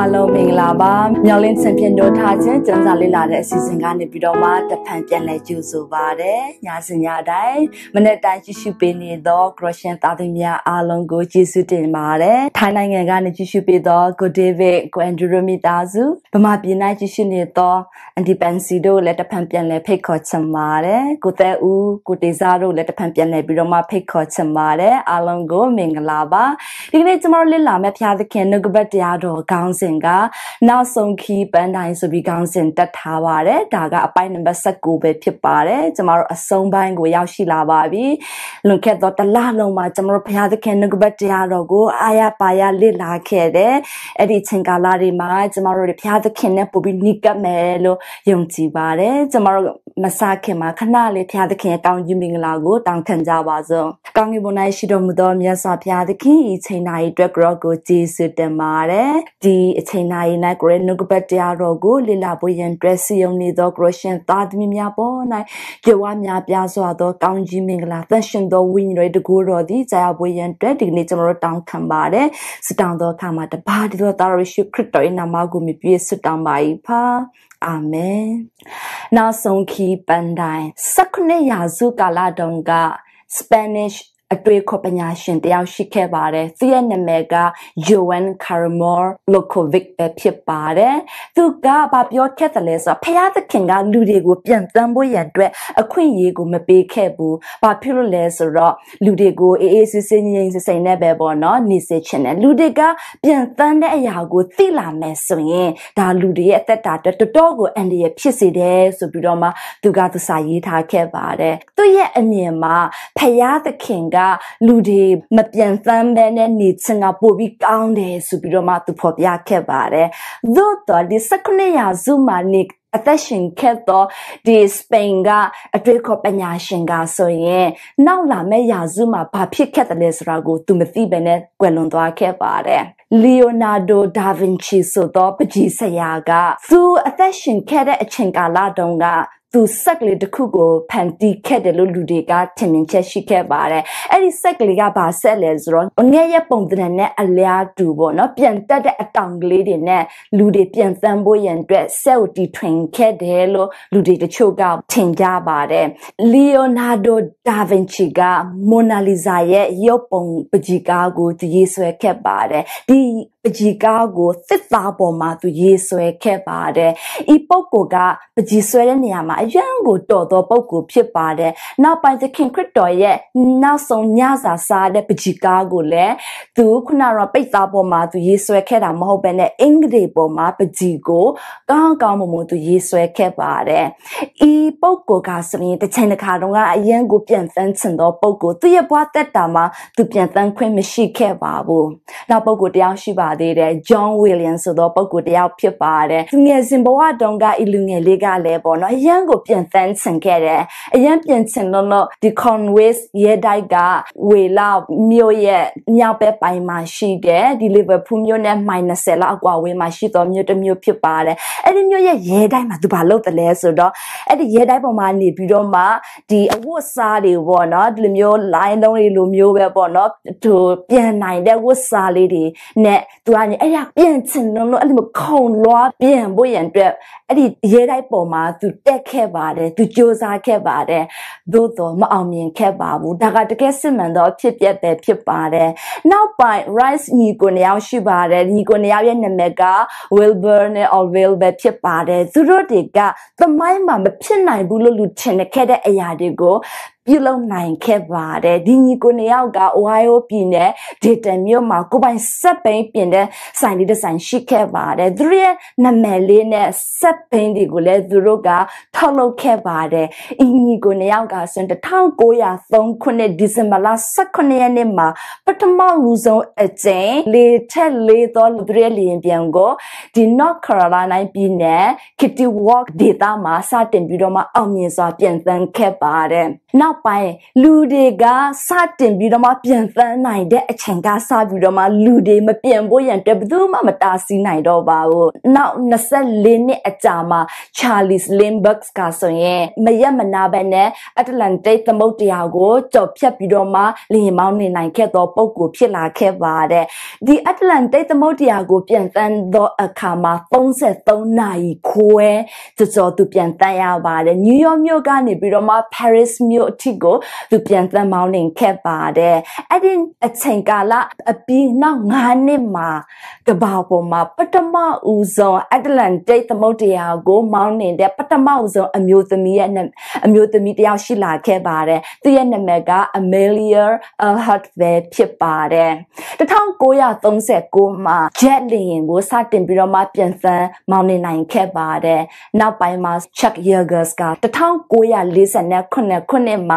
အားလုံးမင်္ဂလာပါမျောလင်းစင်ပြင်းတို့ထားခြင်းကျန်းစာလေ့လာတဲ့အစီအစဉ်ကနေပြီးတော့မှတဖန်ပြန်လည်ကြိုဆိုပါရစေညစဉ်ညတိုင်းမနေ့တိုင်းကြည့်ရှုပေးနေသောကရရှင်သားသမီးများအားလုံးကိုကျေးဇူးတင်ပါတယ်ထိုင်းနိုင်ငံကနေကြည့်ရှုပေးသောကိုဒေးဗစ်ကွန်ဒူရမီတာစုဗမာပြည်၌ကြည့်ရှုနေသောအန်ဒီပန်စီတို့လည်းတဖန်ပြန်လည်ဖိတ်ခေါ်ချင်ပါတယ်ကိုသက်ဦးကိုတေစာတို့လည်းတဖန်ပြန်လည်ပြီးတော့မှဖိတ်ခေါ်ချင်ပါတယ်အားလုံးကိုမင်္ဂလာပါဒီကနေ့ကျွန်တော်လေ့လာမယ့်ဖျားသခင်နှုတ်ကပတ်တရားတော်ခေါင်းစဉ်စဉ်ကနောက်ဆုံးခီးပန်းတိုင်းဆိုပြီးခေါင်းစဉ်တက်ထားပါတယ်ဒါကအပိုင်းနံပါတ်19ပဲဖြစ်ပါတယ်ကျမတို့အဆုံးပိုင်းကိုရောက်ရှိလာပါပြီလွန်ခဲ့သောတလလုံးမှာကျမတို့ဘုရားသခင်နှုတ်ဘတ်တရားတော်ကို အာရပါရလစ်လာခဲ့တယ်အဲ့ဒီချိန်ကာလတွေမှာကျမတို့တွေဘုရားသခင်နဲ့ပို့ပြီးနိကပ်မယ်လို့ယုံကြည်ပါတယ်ကျမတို့မစခင်မှာခဏလေးဖျားသခင်ရဲ့ကောင်းကြီးမင်္ဂလာကိုတောင်းခံကြပါစို့။ကောင်းကင်ဘုံ၌ရှိတော်မူသောမြတ်စွာဘုရားသခင်ဤချိန်နာ၏အတွက်ကြောကိုကျေးဇူးတင်ပါတယ်။ဒီအချိန်နာ၏၌ကိုရနုကပတ်တရားတော်ကိုလေ့လာဖို့ရန်တွေ့စီယုံနေသောကရရှင်သားသမီးများပေါ်၌ကြွယ်ဝများပြားစွာသောကောင်းကြီးမင်္ဂလာသန့်ရှင်သောဝိညာဉ်တော်တကူတော်သည်ကြာရောက်ဖို့ရန်တွေ့ဒီကနေ့ကျွန်တော်တို့တောင်းခံပါတယ်။စတောင်းသောအခါမှာတပါးတသောသားရရှိခရစ်တော်၏နာမကိုမြည်ပြည့်စတောင်းပါ၏ဖာ။အာမင်နောက်ဆုံးခီးပန်တိုင်း၁၉ရာစုကာလတုန်းက Spanish အတွေ့ခေါ်ပညာရှင်တယောက်ရှိခဲ့ပါတယ်သူရဲ့နာမည်က Joan Karamor Lokovic ပဲဖြစ်ပါတယ်သူကဘာပြောခဲ့တယ်လဲဆိုတော့ဖျားသခင်ကလူတွေကိုပြန်တန်းဖို့ရန်အတွက်အခွင့်အရေးကိုမပေးခဲ့ဘူးဘာဖြစ်လို့လဲဆိုတော့လူတွေကိုအေးအေးဆေးဆေးငြိမ်ငြိမ်ဆေးဆေးနဲ့ပဲပေါ့နော်နေစေချင်တယ်လူတွေကပြန်တန်းတဲ့အရာကိုသိလာမယ်ဆိုရင်ဒါလူတွေရဲ့အသက်တာအတွက်တော်တော်ကိုအန္တရာယ်ဖြစ်စေတယ်ဆိုပြီးတော့မှသူကသူစာရေးထားခဲ့ပါတယ်သူရဲ့အမြင်မှာဖျားသခင်ကကလူတွေမပြန်သမ်းပဲနဲ့နေချင်းကပို့ပြီးကောင်းတယ်ဆိုပြီးတော့မှသူဖော်ပြခဲ့ပါတယ်သို့တော်ဒီ19ရာစုမှာနေအသက်ရှင်ခဲ့တော့ဒီစပိန်က အတွေ့ခေါ်ပညာရှင်ကဆိုရင် နောက်လာမယ့်ရာစုမှာဘာဖြစ်ခဲ့တယ်လဲဆိုတာကို သူမသိဘဲနဲ့ကွယ်လွန်သွားခဲ့ပါတယ်လီယိုနာဒိုဒါဗင်ချီဆိုတော့ပကြီးဆရာကသူအသက်ရှင်ခဲ့တဲ့အချိန်ကာလတုန်းကသူဆက်ကလေးတစ်ခုကိုဖန်တီးခဲ့တယ်လို့လူတွေကထင်မြင်ချက်ရှိခဲ့ပါတယ်အဲ့ဒီဆက်ကလေးကဘာဆက်လဲဆိုတော့ငယ်ရဲ့ပုံသဏ္ဍာန်နဲ့အလျားတူပေါ့နော်ပြန်တက်တဲ့အတောင်ကလေးတွေနဲ့လူတွေပြန်သန်းဖို့ရန်အတွက်ဆက်ကိုတီထွင်ခဲ့တယ်လို့လူတွေတချို့ကထင်ကြပါတယ်လီယိုနာဒိုဒါဗင်ချီကမိုနာလီဇာရဲ့ရုပ်ပုံပကြီးကားကိုရေးဆွဲခဲ့ပါတယ်ဒီပကြီးကားကိုသစ်သားပေါ်မှာသူရေးဆွဲခဲ့ပါတယ်ဤပုဂ္ဂိုလ်ကပကြီးဆွဲတဲ့နေရာမှာအယံကိုတော်သောပုဂ္ဂိုလ်ဖြစ်ပါတယ်။နောက်ပိုင်းသခင်ခရစ်တော်ရဲ့နောက်ဆုံးညစာစားတဲ့ပကြီကားကိုလည်းသူခုနကပိတ်သားပေါ်မှာသူရေးဆွဲခဲ့တာမဟုတ်ဘဲနဲ့အင်္ဂလိပ်ပေါ်မှာပကြီကိုကောင်းကောင်းမွန်မွန်သူရေးဆွဲခဲ့ပါတယ်။ဤပုဂ္ဂိုလ်ကဆိုရင်တစ်ချိန်တစ်ခါတုန်းကအယံကိုပြန်သန်းချင်သောပုဂ္ဂိုလ်သူရဲ့ဘဝသက်တာမှာသူပြန်သန်းခွင့်မရှိခဲ့ပါဘူး။နောက်ပုဂ္ဂိုလ်တယောက်ရှိပါသေးတယ်။ John Williams ဆိုသောပုဂ္ဂိုလ်တယောက်ဖြစ်ပါတယ်။သူငယ်စဉ်ဘဝတုန်းကဤလူငယ်လေးကလည်းပေါ့နော်အယံကိုပြန်တန်းချင်ခဲ့တယ်အရင်ပြန်ချင်တော့ဒီ Conways ရဲတိုက်ကဝေလာမြို့ရဲ့မြောက်ဘက်ပိုင်းမှာရှိတယ်ဒီ Liverpool မြို့နဲ့ -20 လောက်အကွာဝေးမှာရှိသောမြို့တစ်မြို့ဖြစ်ပါတယ်အဲ့ဒီမြို့ရဲ့ရဲတိုက်မှာသူဘာလုပ်တယ်လဲဆိုတော့အဲ့ဒီရဲတိုက်ပေါ်မှာနေပြီးတော့မှဒီအဝတ်စားတွေပေါ့နော်ဒီလိုမျိုး line လုံးတွေလိုမျိုးပဲပေါ့နော်သူပြန်နိုင်တဲ့ဝတ်စားလေးတွေနဲ့သူကအဲ့ရပြန်ချင်လို့အဲ့လိုခုံလွားပြန်ဖို့ရန်အတွက်အဲ့ဒီရဲတိုက်ပေါ်မှာသူတက်ခဲ့ပါတယ်သူစ조사ခဲ့ပါတယ်သို့တော့မအောင်မြင်ခဲ့ပါဘူးဒါကတကယ်စစ်မှန်သောဖြစ်ပျက်ပဲဖြစ်ပါတယ်နောက်ပိုင်း rice ညီကိုနှစ်ယောက်ရှိပါတယ်ညီကိုနှစ်ယောက်ရဲ့နာမည်က Wilbur နဲ့ Orville ပဲဖြစ်ပါတယ်သူတို့တွေကသမိုင်းမှာမဖြစ်နိုင်ဘူးလို့လူထင်ခဲ့တဲ့အရာတွေကိုပြုလုပ်နိုင်ခဲ့ပါတယ်ဒီညီကိုနှစ်ယောက်က Ohio ပြည်နယ် Dayton မြို့မှာကိုပိုင်ဆက်ပိန်ပြင်တဲ့ဆိုင်လေးတစ်ဆိုင်ရှိခဲ့ပါတယ်သူတို့ရဲ့နာမည်လေးနဲ့ဆက်ပိန်တွေကိုလည်းသူတို့ကထုတ်လုပ်ခဲ့ပါတယ်အီညီကိုနှစ်ယောက်ကဆိုရင်1903ခုနှစ်ဒီဇင်ဘာလ18ရက်နေ့မှာပထမဦးဆုံးအကြိမ်လေထက်လေသောလူရဲလျင်ပြန်ကိုဒီ North Carolina ပြည်နယ် Kitty Walk ဒေသမှာစတင်ပြီးတော့မှအောင်မြင်စွာပြန်သန်းခဲ့ပါတယ်နောက်နောက်ပိုင်းလူတွေကစတင်ပြီးတော့မှပြန်ဖန်းနိုင်တဲ့အချိန်ကစပြီးတော့မှလူတွေမပြန်ဖို့ရန်တဘသူမှမတားဆီးနိုင်တော့ပါဘူးနောက်24နှစ်အကြာမှာ Charles Lindbergh ကဆိုရင်မရက်မနာပဲနဲ့ Atlantic သမုဒ္ဒရာကိုကျော်ဖြတ်ပြီးတော့မှလင်မောင်းနေနိုင်ခဲ့သောပုံကို ဖြစ်လာခဲ့ပါတဲ့ဒီ Atlantic သမုဒ္ဒရာကို ပြန်ဖန်းသောအခါမှာ33နာရီခွဲကျော်ကျော်သူပြန်တက်ရပါတယ်နယူးယောက်မြို့ကနေပြီးတော့မှ Paris မြို့အထိထိကိုသူပြန်သတ်မောင်းနေခဲ့ပါတယ်အဲ့ဒီအချိန်ကာလအပြီးနောက်9နှစ်မှာကဘာပေါ်မှာပထမဦးဆုံးအတ္တလန်တိတ်သမုတ်တရားကိုမောင်းနေတဲ့ပထမဦးဆုံးအမျိုးသမီးရဲ့အမျိုးသမီးတယောက်ရှိလာခဲ့ပါတယ်သူရဲ့နာမည်က Amelia Alhutve ဖြစ်ပါတယ်1939မှာဂျက်လီရင်ကိုစတင်ပြီးတော့မှပြန်ဆန်းမောင်းနေနိုင်ခဲ့ပါတယ်နောက်ပိုင်းမှာ Chuck Yeagers က1948ခုနှစ်မှ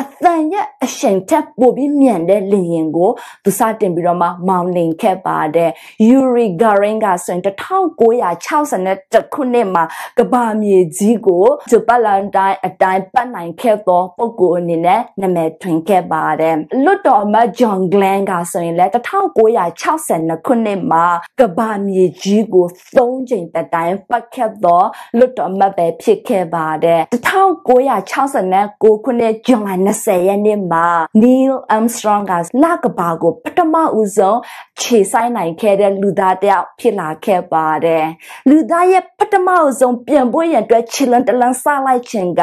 အသံရဲ့အရှိန်ထက်ပိုပြီးမြန်တဲ့လင်ရင်ကိုသူစတင်ပြီးတော့မှမောင်းနှင်ခဲ့ပါတယ် Yuri Gagarin ကဆိုရင်1961ခုနှစ်မှာကဘာမြေကြီးကိုဂျပန်တိုင်းအတိုင်းပတ်နိုင်ခဲ့သောပုဂ္ဂိုလ်အနေနဲ့နာမည်ထွင်ခဲ့ပါတယ်လွတ်တော်မဂျွန်ဂလန်ကဆိုရင်လည်း1962ခုနှစ်မှာကဘာမြေကြီးကို၃ချိန်တတိုင်းပတ်ခဲ့သောလွတ်တော်မပဲဖြစ်ခဲ့ပါတယ်1969ခုနှစ်ဇွန်လ20ရက်နေ့မှာ Neil Armstrong ကလကဘာကိုပထမဦးဆုံးခြေဆိုင်နိုင်ခဲ့တဲ့လူသားတယောက်ဖြစ်လာခဲ့ပါတယ်။လူသားရဲ့ပထမဦးဆုံးပြန်ပွင့်ရန်အတွက်ခြေလန်းတလန်းစလိုက်ခြင်းက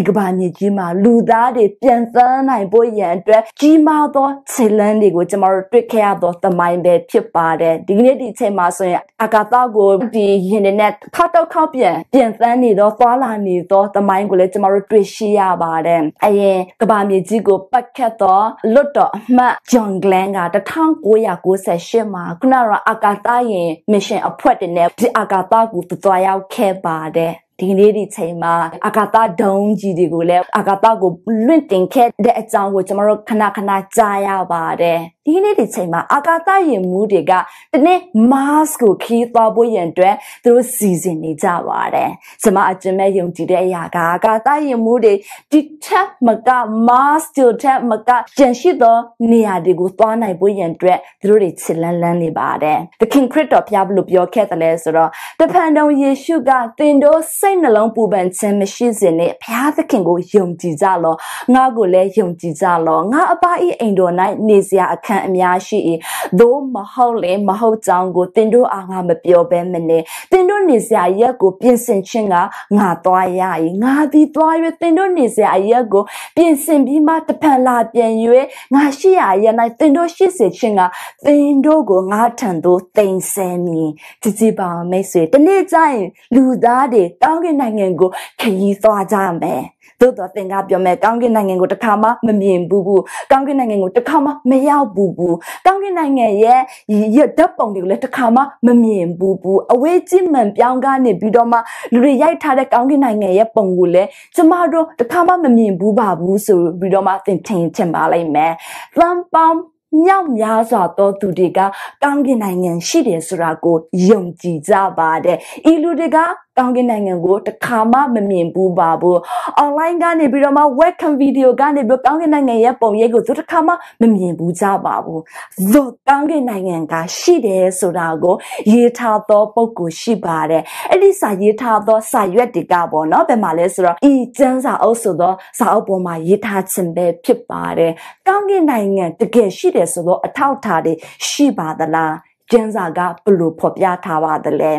ဤကဘာမြေကြီးမှာလူသားတွေပြန်သန်းနိုင်ပွင့်ရန်အတွက်ကြီးမားသောခြေလန်းတွေကိုကျွန်တော်တို့တွေ့ခဲ့ရသောသမိုင်းပဲဖြစ်ပါတယ်။ဒီကနေ့ဒီအချိန်မှာဆိုရင်အာကာသကိုဒီရင်တွေနဲ့ခောက်တော့ခောက်ပြန်ပြန်သန်းနေတော့သွာလာနေတော့သမိုင်းကိုလည်းကျွန်တော်တို့တွေ့ရှိရပါတယ်။အရင်ကဘာမြေကြီးကိုပတ်ခတ်သောလွတ်တော်အမှတ်ဂျွန်ဂလန်က1998မှာခုနကအာကာသယာဉ်မစ်ရှင်အဖွဲ့တင်တဲ့ဒီအာကာသကိုသွားရောက်ခဲ့ပါတယ်ဒီနေ့ဒီချိန်မှာအာကာသဒုံးကြီးတွေကိုလည်းအာကာသကိုလွင့်တင်ခဲ့တဲ့အကြောင်းကိုကျွန်တော်တို့ခဏခဏကြားရပါတယ်ဒီနေ့ဒီချိန်မှာအာကာသယဉ်မှုတွေကတနေ့ Mars ကိုခီးသွားဖို့ရန်အတွက်သူတို့စီစဉ်နေကြပါတယ်။ကျွန်မအကျဉ်းမဲ့ယုံကြည်တဲ့အရာကအာကာသယဉ်မှုတွေဒီထက်မက Mars တို့ထက်မကကျန်ရှိသောနေရာတွေကိုသွားနိုင်ဖို့ရန်အတွက်သူတို့တွေချစ်လန်းလန်းနေပါတယ်။သခင်ခရစ်တော်ဘုရားဘလို့ပြောခဲ့တယ်လဲဆိုတော့တဖန်တော်ယေရှုကသင်တို့စိတ်နှလုံးပူပန်ခြင်းမရှိစေနဲ့ဘုရားသခင်ကိုယုံကြည်ကြလော။ငါ့ကိုလည်းယုံကြည်ကြလော။ငါအပ္ပဤအိမ်တော်၌နေစရာအခန်းန်အများရှိ၏သို့မဟုတ်လေမဟုတ်ကြောင်းကိုတင်တို့အားငါမပြောဘဲမနေတင်တို့နေစရာရက်ကိုပြင်ဆင်ခြင်းကငါသွားရ၏ငါသည်သွား၍တင်တို့နေစရာရက်ကိုပြင်ဆင်ပြီးမှတဖန်လာပြန်၍ငါရှိရာရက်၌တင်တို့ရှိစေခြင်းကတင်တို့ကိုငါထံသို့တင်ဆင်မည်ကြည်ကြည်ပါမိတ်ဆွေတနေ့ကျရင်လူသားတွေတောင်းကနိုင်ငံကိုခရီးသွားကြမယ်သို့တော့သင်ကပြောမယ်ကောင်းကင်နိုင်ငံကိုတစ်ခါမှမမြင်ဘူးဘူးကောင်းကင်နိုင်ငံကိုတစ်ခါမှမရောက်ဘူးဘူးကောင်းကင်နိုင်ငံရဲ့ရဓာတ်ပုံတွေကိုလည်းတစ်ခါမှမမြင်ဘူးဘူးအဝေးကြီးမှန်ပြောင်းကားနေပြီးတော့မှလူတွေရိုက်ထားတဲ့ကောင်းကင်နိုင်ငံရဲ့ပုံကိုလည်းကျမတို့တစ်ခါမှမမြင်ဘူးပါဘူးဆိုပြီးတော့မှသင်ထင်ချင်ပါလိမ့်မယ် thumb bomb မြောက်များစွာသောသူတွေကကောင်းကင်နိုင်ငံရှိတယ်ဆိုတာကိုယုံကြည်ကြပါတယ်။ဤလူတွေကတောင်ကင်နိုင်ငံကိုတခါမှမမြင်ဘူးပါဘူး။ online ကနေပြီးတော့မှ welcome video ကနေပြီးတောင်ကင်နိုင်ငံရဲ့ပုံရိပ်ကိုသူတခါမှမမြင်ဘူးကြပါဘူး။သို့တောင်ကင်နိုင်ငံကရှိတယ်ဆိုတာကိုရေးထားသောပုံကိုရှိပါတယ်။အဲ့ဒီစာရေးထားသောစာရွက်တွေကပေါ့နော်ဘယ်မှာလဲဆိုတော့ဤကျမ်းစာအုပ်ဆိုသောစာအုပ်ပေါ်မှာရေးထားခြင်းပဲဖြစ်ပါတယ်။တောင်ကင်နိုင်ငံတကယ်ရှိတယ်ဆိုတော့အထောက်အထားတွေရှိပါသလားကျမ်းစာကဘလို့ဖော်ပြထားပါသလဲ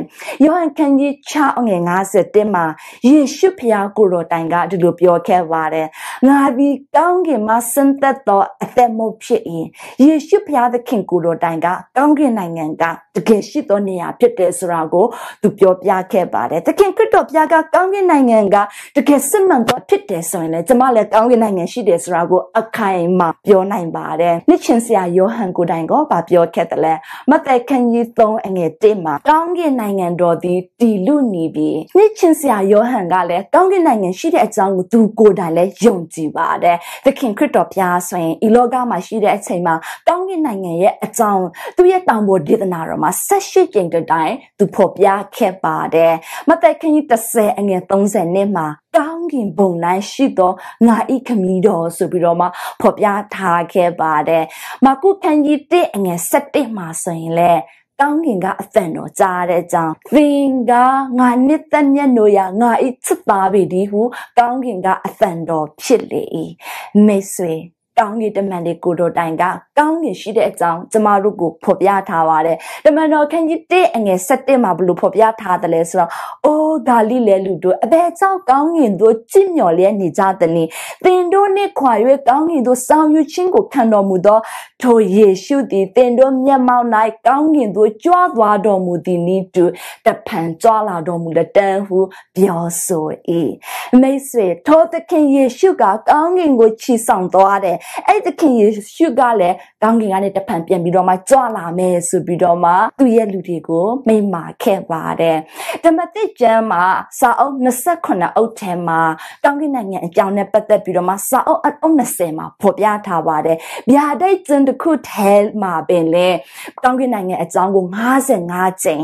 ယောဟန်ခန်းကြီး6အငယ်51မှာယေရှုဖျားကိုတော်တိုင်ကဒီလိုပြောခဲ့ပါတယ်ငါသည်ကောင်းကင်မှာဆင်းသက်သောအသက်မုတ်ဖြစ်၏ယေရှုဖျားသခင်ကိုတော်တိုင်ကကောင်းကင်နိုင်ငံကတကယ်ရှိသောနေရာဖြစ်တယ်ဆိုတာကိုသူပြောပြခဲ့ပါတယ်သခင်ခရစ်တော်ဖျားကကောင်းကင်နိုင်ငံကတကယ်စစ်မှန်သောဖြစ်တယ်ဆိုရင်လည်းကျွန်မလည်းကောင်းကင်နိုင်ငံရှိတယ်ဆိုတာကိုအခိုင်အမာပြောနိုင်ပါတယ်နှစ်ချင်းဆရာယောဟန်ကိုတိုင်ကဘာပြောခဲ့သလဲမသက်တိုက်ခန်းကြီး3အငယ်1မှာကောင်းကင်နိုင်ငံတော်သည်တည်လူနေပြီးနှစ်ချင်းဆရာယောဟန်ကလည်းကောင်းကင်နိုင်ငံရှိတဲ့အကြောင်းကိုသူကိုယ်တိုင်လည်းယုံကြည်ပါတယ်။သခင်ခရစ်တော်ဘုရားဆိုရင်ဤလောကမှာရှိတဲ့အချိန်မှာကောင်းကင်နိုင်ငံရဲ့အကြောင်းသူရဲ့တောင်ပေါ်ဒေသနာတော်မှာ၁၈ကြိမ်တိုင် သူဖော်ပြခဲ့ပါတယ်။မသက်ခန်းကြီး30အငယ်30နှစ်မှာကောင်းင်းခင်ဘုံတိုင်းရှိသောငါဤခမည်းတော်ဆိုပြီးတော့မှဖော်ပြထားခဲ့ပါတယ်။မာကုခန်းကြီး1အငယ်17မှာဆိုရင်လေကောင်းကင်ကအသံတော်ကြားတဲ့အကြောင်းသင်ကငါနှစ်သက်မြတ်တို့ရငါဤချစ်သားပေသည်ဟုကောင်းကင်ကအသံတော်ဖြစ်လေ၏မိတ်ဆွေတောင်းကြီးတမန်လေးကိုတော်တိုင်ကကောင်းငင်ရှိတဲ့အကြောင်းကျမတို့ကိုဖော်ပြထားပါတယ်တမန်တော်ခန်းကြီး1အငယ်7မှာဘလို့ဖော်ပြထားတယ်လဲဆိုတော့အိုးဒါလိလဲလူတို့အဘယ်ကြောင့်ကောင်းငင်တို့ကြည်မြော်လျက်နေကြသနည်းသင်တို့နှင့်ခွာ၍ကောင်းငင်တို့ဆောင်ယူခြင်းကိုခံတော်မူသောထိုယေရှုသည်သင်တို့မျက်မှောက်၌ကောင်းငင်တို့ကြွားသွားတော်မူသည်နည်းတူတဖန်ကြွားလာတော်မူလက်တန်ဟုပြောဆို၏မိတ်ဆွေထိုသခင်ယေရှုကကောင်းငင်ကိုချီဆောင်သွားတယ်အဲ့သခင်ယေရှုကလည်းကောင်းကင်ကနေတဖန်ပြန်ပြီးတော့မှကြွလာမယ်ဆိုပြီးတော့မှသူ့ရဲ့လူတွေကိုမိန့်မာခဲ့ပါတယ်ဓမ္မသစ်ကျမ်းမှာစာအုပ်28အုပ်ထဲမှာကောင်းကင်နိုင်ငံအကြောင်းနဲ့ပတ်သက်ပြီးတော့မှစာအုပ်အုပ်20မှာဖော်ပြထားပါတယ်ဗျာဒိတ်ကျန်တစ်ခုထဲမှာပင်လေကောင်းကင်နိုင်ငံအကြောင်းကို55ကျိန်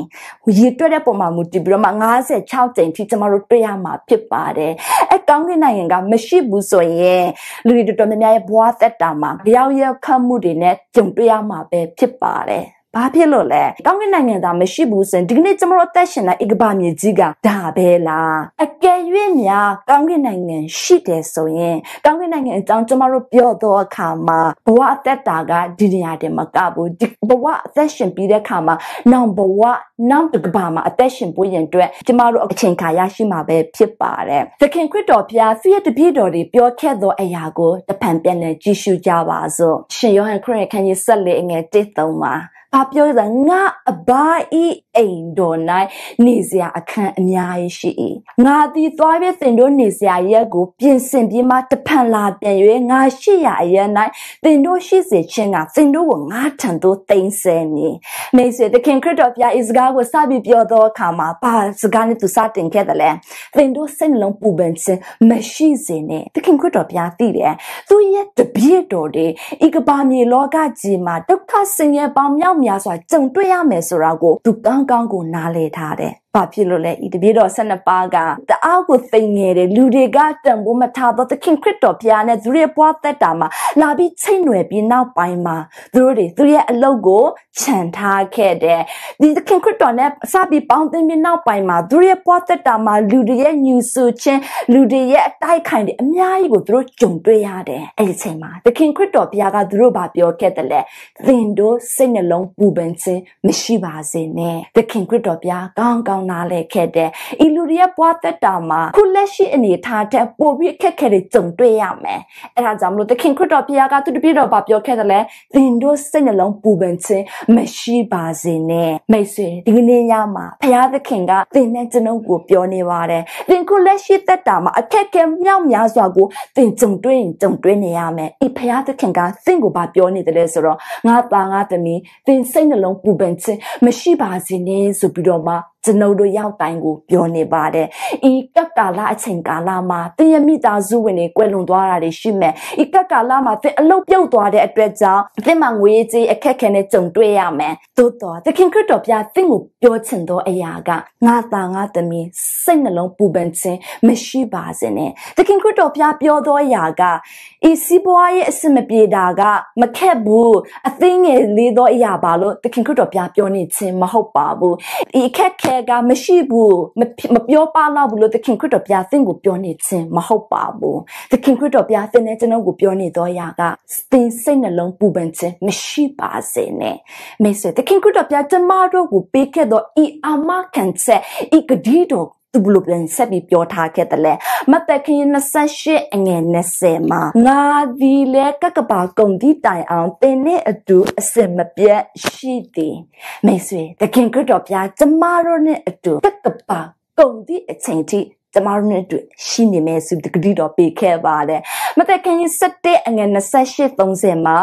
ရေတွက်တဲ့ပုံမှာမူတည်ပြီးတော့မှ56ကျိန်ထိကျမတို့တွေ့ရမှာဖြစ်ပါတယ်အဲကောင်းကင်နိုင်ငံကမရှိဘူးဆိုရင်လူတွေတော်တော်များများရဲ့ဘဝသက်တာမှာကြောက်ရွံ့ခတ်မှုတွေနဲ့ကြုံတွေ့ရမှာပဲဖြစ်ပါတယ်။ဘာဖြစ်လို့လဲကောင်းကင်နိုင်ငံသားမရှိဘူးဆိုရင်ဒီကနေ့ကျမတို့အသက်ရှင်တဲ့ဧကပမြေကြီးကဒါပဲလားအကယ်၍များကောင်းကင်နိုင်ငံရှိတယ်ဆိုရင်ကောင်းကင်နိုင်ငံအကြောင်းကျမတို့ပြောတော့အခါမှာဘဝအသက်တာကဒီနေရာတည်းမကဘူးဒီဘဝအသက်ရှင်ပြီးတဲ့အခါမှာနောင်ဘဝနောက်တစ်ကဘာမှာအသက်ရှင်ပွင့်ရင်အတွက်ကျမတို့အချိန်ခါရရှိမှာပဲဖြစ်ပါတယ်သခင်ခရစ်တော်ဘုရားသူ့ရဲ့တပည့်တော်တွေပြောခဲ့သောအရာကိုတဖန်ပြန်လည်ကြည့်ရှုကြပါစို့ရှင်ယောဟန်ခရစ်ရဲ့ခန်းကြီး၁၄အငယ်၁၃မှာဘာပြောလဲငါအဘာဤအိမ်တော်၌နေစရာအခန်းအများကြီးရှိ၏ငါသည်သွားပြသင်တို့နေစရာရက်ကို ပြင်ဆင်ပြီးမှတဖန်လာပြန်၍ငါရှိရာအရ၌သင်တို့ရှိစေခြင်းကသင်တို့ကိုငါထံသို့သိမ်းဆဲမည်မိတ်ဆွေသခင်ခရစ်တော်ဘုရားဤစကားကိုစပြီးပြောသောအခါမှာဘာစကားနဲ့သူစတင်ခဲ့တယ်လဲသင်တို့စိတ်နှလုံးပူပန်ခြင်းမရှိစေနဲ့သခင်ခရစ်တော်ဘုရားသိတယ်သူရဲ့တပည့်တော်တွေဤကဘာမြေလောကကြီးမှာဒုက္ခဆင်းရဲပေါင်းမြောက်များစွာကြုံတွေ့ရမယ်ဆိုတာကိုသူကောင်းကောင်းကိုနားလည်ထားတယ်ဘာဖြစ်လို့လဲဤတပည့်တော်12ပါးကတအားကိုသိငယ်တယ်လူတွေကတန်ဖိုးမထားတော့သခင်ခရစ်တော်ဘုရားနဲ့သူရဲ့ဘွားသက်တာမှာလာပြီးချိန်ရွယ်ပြီးနောက်ပိုင်းမှာသူတို့တွေသူရဲ့အလုပ်ကိုခြံထားခဲ့တယ်ဒီသခင်ခရစ်တော်နဲ့စပြီးပေါင်းသင်းပြီးနောက်ပိုင်းမှာသူရဲ့ဘွားသက်တာမှာလူတွေရဲ့ညူဆူခြင်းလူတွေရဲ့အတိုက်ခိုင်တွေအများကြီးကိုသူတို့ကြုံတွေ့ရတယ်အဲ့ဒီချိန်မှာသခင်ခရစ်တော်ဘုရားကသူတို့ဘာပြောခဲ့တယ်လဲသင်တို့စိတ်နှလုံးပူပန်ခြင်းမရှိပါစေနဲ့သခင်ခရစ်တော်ဘုရားကောင်းကောင်းင်းနားလဲခဲ့တယ်။ဤလူတွေရဲ့ဘဝသက်တာမှာခုလက်ရှိအနေထားတဲ့ပိုပြီးအခက်အခဲတွေကြုံတွေ့ရမယ်။အဲဒါကြောင့်မလို့သခင်ခရစ်တော်ဘုရားကသူတပည့်တော်ဘာပြောခဲ့တယ်လဲ။သင်တို့စိတ်နှလုံးပူပန်ခြင်းမရှိပါစေနဲ့။မိတ်ဆွေဒီနေ့ညမှာဘုရားသခင်ကသင်နဲ့ကျွန်ုပ်ကိုပြောနေပါတယ်။သင်ခုလက်ရှိသက်တာမှာအခက်အခဲမြောက်များစွာကိုသင်ကြုံတွေ့ရင်ကြုံတွေ့နေရမယ်။ဤဘုရားသခင်ကသင်ကိုဘာပြောနေတယ်လဲဆိုတော့ငါသားငါသမီးသင်စိတ်နှလုံးပူပန်ခြင်းမရှိပါစေနဲ့ဆိုပြီးတော့မှကျွန်ုပ်တို့ရောက်တိုင်းကိုပြောနေပါတယ်။ဤကပ်ကာလအချိန်ကာလမှာသင်ရဲ့မိသားစုဝင်တွေကွယ်လွန်သွားတာတွေရှိမယ်။ဤကပ်ကာလမှာသင်အလုပ်ပြုတ်သွားတဲ့အတွက်ကြောင့်သင်မှာငွေကြေးအခက်ခဲနဲ့ကြုံတွေ့ရမယ်။သို့တော်သခင်ခရစ်တော်ပြသင်ကိုပြောချင်သောအရာကငါသားငါသမီးစိတ်နှလုံးပူပန်ခြင်းမရှိပါစေနဲ့။သခင်ခရစ်တော်ပြပြောသောအရာကဤစီးပွားရေးအစမပြေတာက မခက်ဘူး။အသိငယ်လေးသောအရာပါလို့သခင်ခရစ်တော်ပြပြောနေခြင်းမဟုတ်ပါဘူး။ဤအခက်ခဲကမရှိဘူးမပြောပါတော့ဘူးလို့သခင်ခရစ်တော်ဘုရားသင်ကိုပြောနေခြင်းမဟုတ်ပါဘူးသခင်ခရစ်တော်ဘုရားသင်နဲ့ကျွန်တော်ကိုပြောနေတော့ရာကသင်စိတ်နှလုံးပူပန်ခြင်းမရှိပါစေနဲ့မိတ်ဆွေသခင်ခရစ်တော်ဘုရားကျွန်မတို့ကိုပေးခဲ့သောဤအမခံချက်ဤကတိတော်သူဘလို့ပြန်ဆက်ပြီးပြောထားခဲ့တယ်လဲမသက်ခင်း28အငယ်20မှာငါဒီလဲကကပါကုန်ဒီတိုင်အောင်တင်းနဲ့အတူအစင်မပြတ်ရှိသည်မိတ်ဆွေသခင်ခရစ်တော်ဘုရားကျမတို့နဲ့အတူကကပါကုန်ဒီအချိန်ထိကျမတို့နဲ့အတူရှိနေမယ်ဆိုတကတိတော်ပေးခဲ့ပါတယ်မသက်ခန်းကြီး7အငယ်28 30မှာ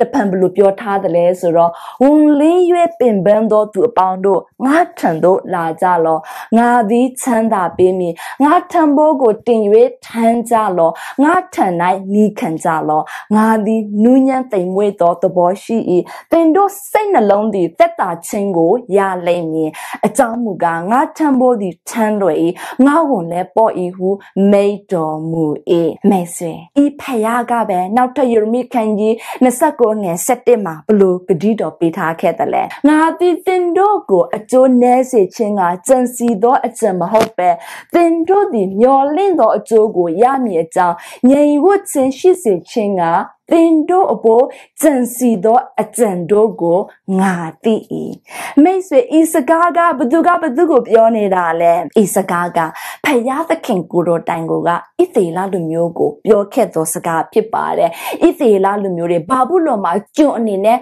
တပံဘလို့ပြောထားတယ်လဲဆိုတော့ဝန်လင်း၍ပင်ပန်းသောသူအပေါင်းတို့ငါထံသို့လာကြလောငါသည်ချမ်းသာပေးမည်ငါထံဘိုးကိုတင်၍ထမ်းကြလောငါထံ၌နီးခံကြလောငါသည်နူးညံ့သိမ်မွေ့သောသဘောရှိ၏တင်တို့စိတ်နှလုံးသည်သက်သာခြင်းကိုရလိမ့်မည်အကြောင်းမူကားငါထံဘိုးသည်ချမ်းလွယ်၏ငါဝန်လည်းပေါ်၏ဟုမိတ်တော်မူ၏မိတ်ဆွေဤဖယားကပဲနောက်ထပ်ယေရမိခန်းကြီး29ငယ်17မှာဘလို့ဂတိတော်ပေးထားခဲ့တယ်လဲငါသည်တင်တို့ကိုအကျိုးနည်းစေခြင်းကကြံစီသောအကျင့်မဟုတ်ပဲတင်တို့သည်မျော်လင့်သောအကျိုးကိုရမည်အကြောင်းငြိမ်ဝတ်ခြင်းရှိစေခြင်းကသင်တို့အပေါ်ကြံစီသောအကြံတို့ကိုငါသိ၏မိတ်ဆွေဤစကားကဘသူကဘသူကိုပြောနေတာလဲဤစကားကဖယားသခင်ကိုတော်တိုင်ကိုကဣသေလလူမျိုးကိုပြောခဲ့သောစကားဖြစ်ပါတယ်ဣသေလလူမျိုးတွေဘာဘူးလောမှာကျွန်အနေနဲ့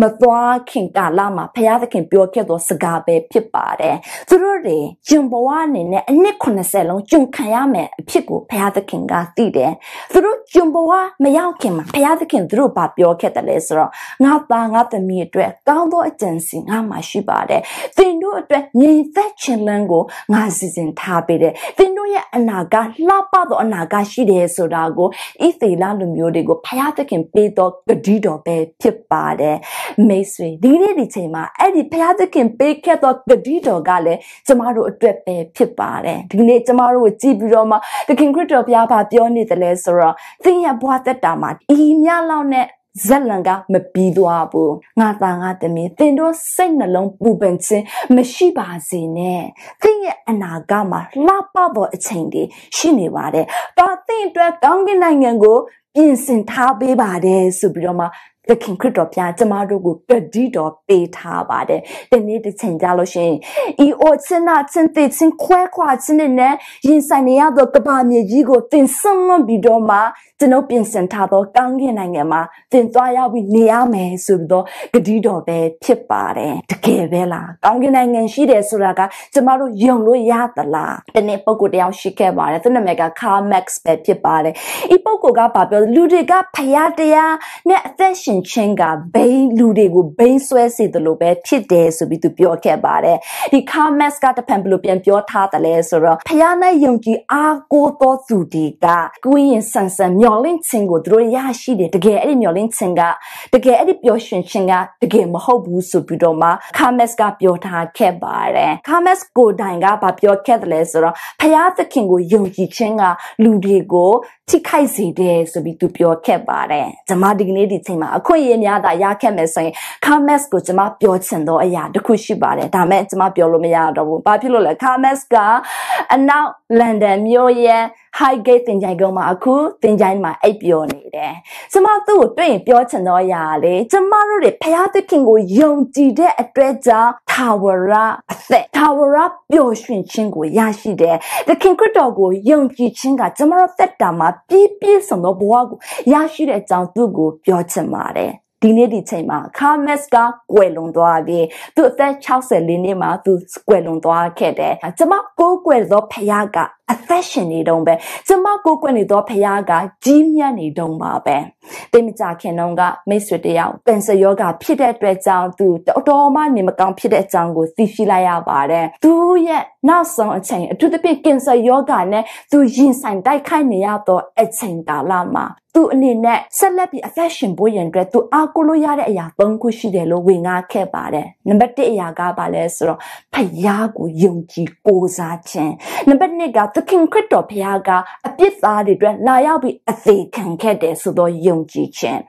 မသွားခင်ကာလမှာဖယားသခင်ပြောခဲ့သောစကားပဲဖြစ်ပါတယ်သူတို့တွေကျွန်ဘဝအနေနဲ့အနှစ်80လုံးကျွန်ခံရမယ်အဖြစ်ကိုဖယားသခင်ကသိတယ်သူတို့ကျွန်ဘဝမရောက်ခင်မှာဖယားသခင်သူတို့ဘာပြောခဲ့တယ်လဲဆိုတော့ငါသားငါသမီးအတွက်ကောင်းသောအကြံစီငါမှာရှိပါတယ်သင်တို့အတွက်ငြိမ်သက်ခြင်းလန်းကိုငါစီစဉ်ထားပေးတယ်သင်တို့ရဲ့အနာကလှပသောအနာကရှိတယ်ဆိုတာကိုဣသေလလူမျိုးတွေကိုဖယားသခင်ပေးသောဂတိတော်ပဲဖြစ်ပါတယ်မိတ်ဆွေဒီနေ့ဒီချိန်မှာအဲ့ဒီဖယားသခင်ပေးခဲ့သောဂတိတော်ကလည်းကျမတို့အတွက်ပဲဖြစ်ပါတယ်ဒီနေ့ကျမတို့ကိုကြည်ပြီးတော့မှသခင်ခရစ်တော်ဘုရားဘာပြောနေတယ်လဲဆိုတော့သင်ရဲ့ဘဝသက်တာမှာဣဒီမြလောက်နဲ့ဇက်လန်ကမပြီးသွားဘူးငါသားငါသမီးတင်တို့စိတ်နှလုံးပူပန်ခြင်းမရှိပါစေနဲ့သင်ရဲ့အနာဂတ်မှာလှပပေါ်အချိန်တွေရှိနေပါတယ်တော့သင်အတွက်ကောင်းကင်နိုင်ငံကိုပြင်ဆင်ထားပေးပါတယ်ဆိုပြီးတော့မှသခင်ခရစ်တော်ဖျားကျမတို့ကိုတတိတော်ပေးထားပါတယ်။ဒီနေ့တစ်ချိန်ကြလို့ရှင်ဤအိုစင်နာစင်တိစင်ခွဲခွာစင်နဲ့ရင်ဆိုင်နေရသောကဘာမြေကြီးကိုသင်ဆုံးလွန်ပြီးတော့မှကျွန်ုပ်ပြင်ဆင်ထားသောကောင်းကင်နိုင်ငံမှာသင်သွားရောက်ပြီးနေရမယ်ဆိုပြီးတော့ဂတိတော်ပဲဖြစ်ပါတယ်။တကယ်ပဲလား။ကောင်းကင်နိုင်ငံရှိတယ်ဆိုတာကကျမတို့ယုံလို့ရသလား။ဒီနေ့ပုံကိုတယောက်ရှိခဲ့ပါတယ်။သူ့နာမည်က Karl Max ပဲဖြစ်ပါတယ်။ဤပုံကဘာပြောလဲလူတွေကဖျားတရားနဲ့အသက်ရှင်ရှင်ချင်းကဘိန်းလူတွေကိုဘိန်းဆွဲစေတယ်လို့ပဲဖြစ်တယ်ဆိုပြီးသူပြောခဲ့ပါတယ်ဒီ Carmes ကတဖန်ဘလို့ပြန်ပြောထားတယ်လဲဆိုတော့ဖယားနဲ့ယုံကြည်အားကိုးတော်သူတွေကကိုရင်ဆန်ဆန်မျော်လင့်ခြင်းကိုသူတို့ရရှိတယ်တကယ်အဲ့ဒီမျော်လင့်ခြင်းကတကယ်အဲ့ဒီပျော်ရွှင်ခြင်းကတကယ်မဟုတ်ဘူးဆိုပြီးတော့မှ Carmes ကပြောထားခဲ့ပါတယ် Carmes ကိုတိုင်ကဗာပြောခဲ့တယ်လဲဆိုတော့ဖယားသခင်ကိုယုံကြည်ခြင်းကလူတွေကိုထိခိုက်စေတယ်ဆိုပြီးသူပြောခဲ့ပါတယ်။ကျွန်မဒီကနေ့ဒီချိန်မှာခွင့်အရေးများသာရခဲ့မယ်ဆိုရင် comments ကိုကျွန်မပြောချင်တော့အရာတစ်ခုရှိပါတယ်ဒါမဲ့ကျွန်မပြောလို့မရတော့ဘူးဘာဖြစ်လို့လဲ comments ကအနောက်လန်ဒန်မြို့ရဲ့ Highgate တင်ကြိုင်ကုန်းမှာအခုတင်ကြိုင်မှာအိပ်ပျော်နေတယ်။ကျမသူ့ကိုတွေ့ရင်ပြောချင်တော့ရာလေကျမတို့တွေဖရာသခင်ကိုယုံကြည်တဲ့အတွက်ကြောင့်ထာဝရအသက်ထာဝရပျော်ရွှင်ခြင်းကိုရရှိတယ်။သခင်ခရစ်တော်ကိုယုံကြည်ခြင်းကကျမတို့သက်တာမှာပြည့်ပြည့်စုံသောဘဝကိုရရှိတဲ့အကြောင်းသူ့ကိုပြောချင်ပါတယ်။ဒီနေ့ဒီချိန်မှာကာမက်စ်ကကွယ်လွန်သွားပြီသူအသက်64နှစ်မှာ သူကွယ်လွန်သွားခဲ့တယ်ကျမကိုးကွယ်သောဖခင်ကအသက်ရှင်နေတုံးပဲကျမကိုးကွယ်နေသောဖခင်ကကြီးမြတ်နေတုံးပါပဲတိတ်မကြခင်တုန်းကမိတ်ဆွေတယောက်ကင်ဆာရောဂါဖြစ်တဲ့အတွက်ကြောင့်သူတော်တော်မှနေမကောင်းဖြစ်တဲ့အကြောင်းကိုသိရှိလိုက်ရပါတယ်သူရဲ့နောက်ဆုံးအချိန်အထူးသဖြင့်ကင်ဆာရောဂါနဲ့သူရင်ဆိုင်တိုက်ခိုက်နေရသောအချိန်ကာလမှာသူအနေနဲ့ဆက်လက်ပြီး affection ပို့ရင်အတွက်သူအားကိုးလို့ရတဲ့အရာ၃ခုရှိတယ်လို့ဝင်ငါခဲ့ပါတယ်နံပါတ်၁အရာကဘာလဲဆိုတော့ဖယားကိုယုံကြည်ကိုးစားခြင်းနံပါတ်၂ကသခင်ခရစ်တော်ဖယားကအပြစ်သားတွေအတွက်လာရောက်ပြီးအသေးခံခဲ့တယ်ဆိုတော့ယုံကြည်ခြင်း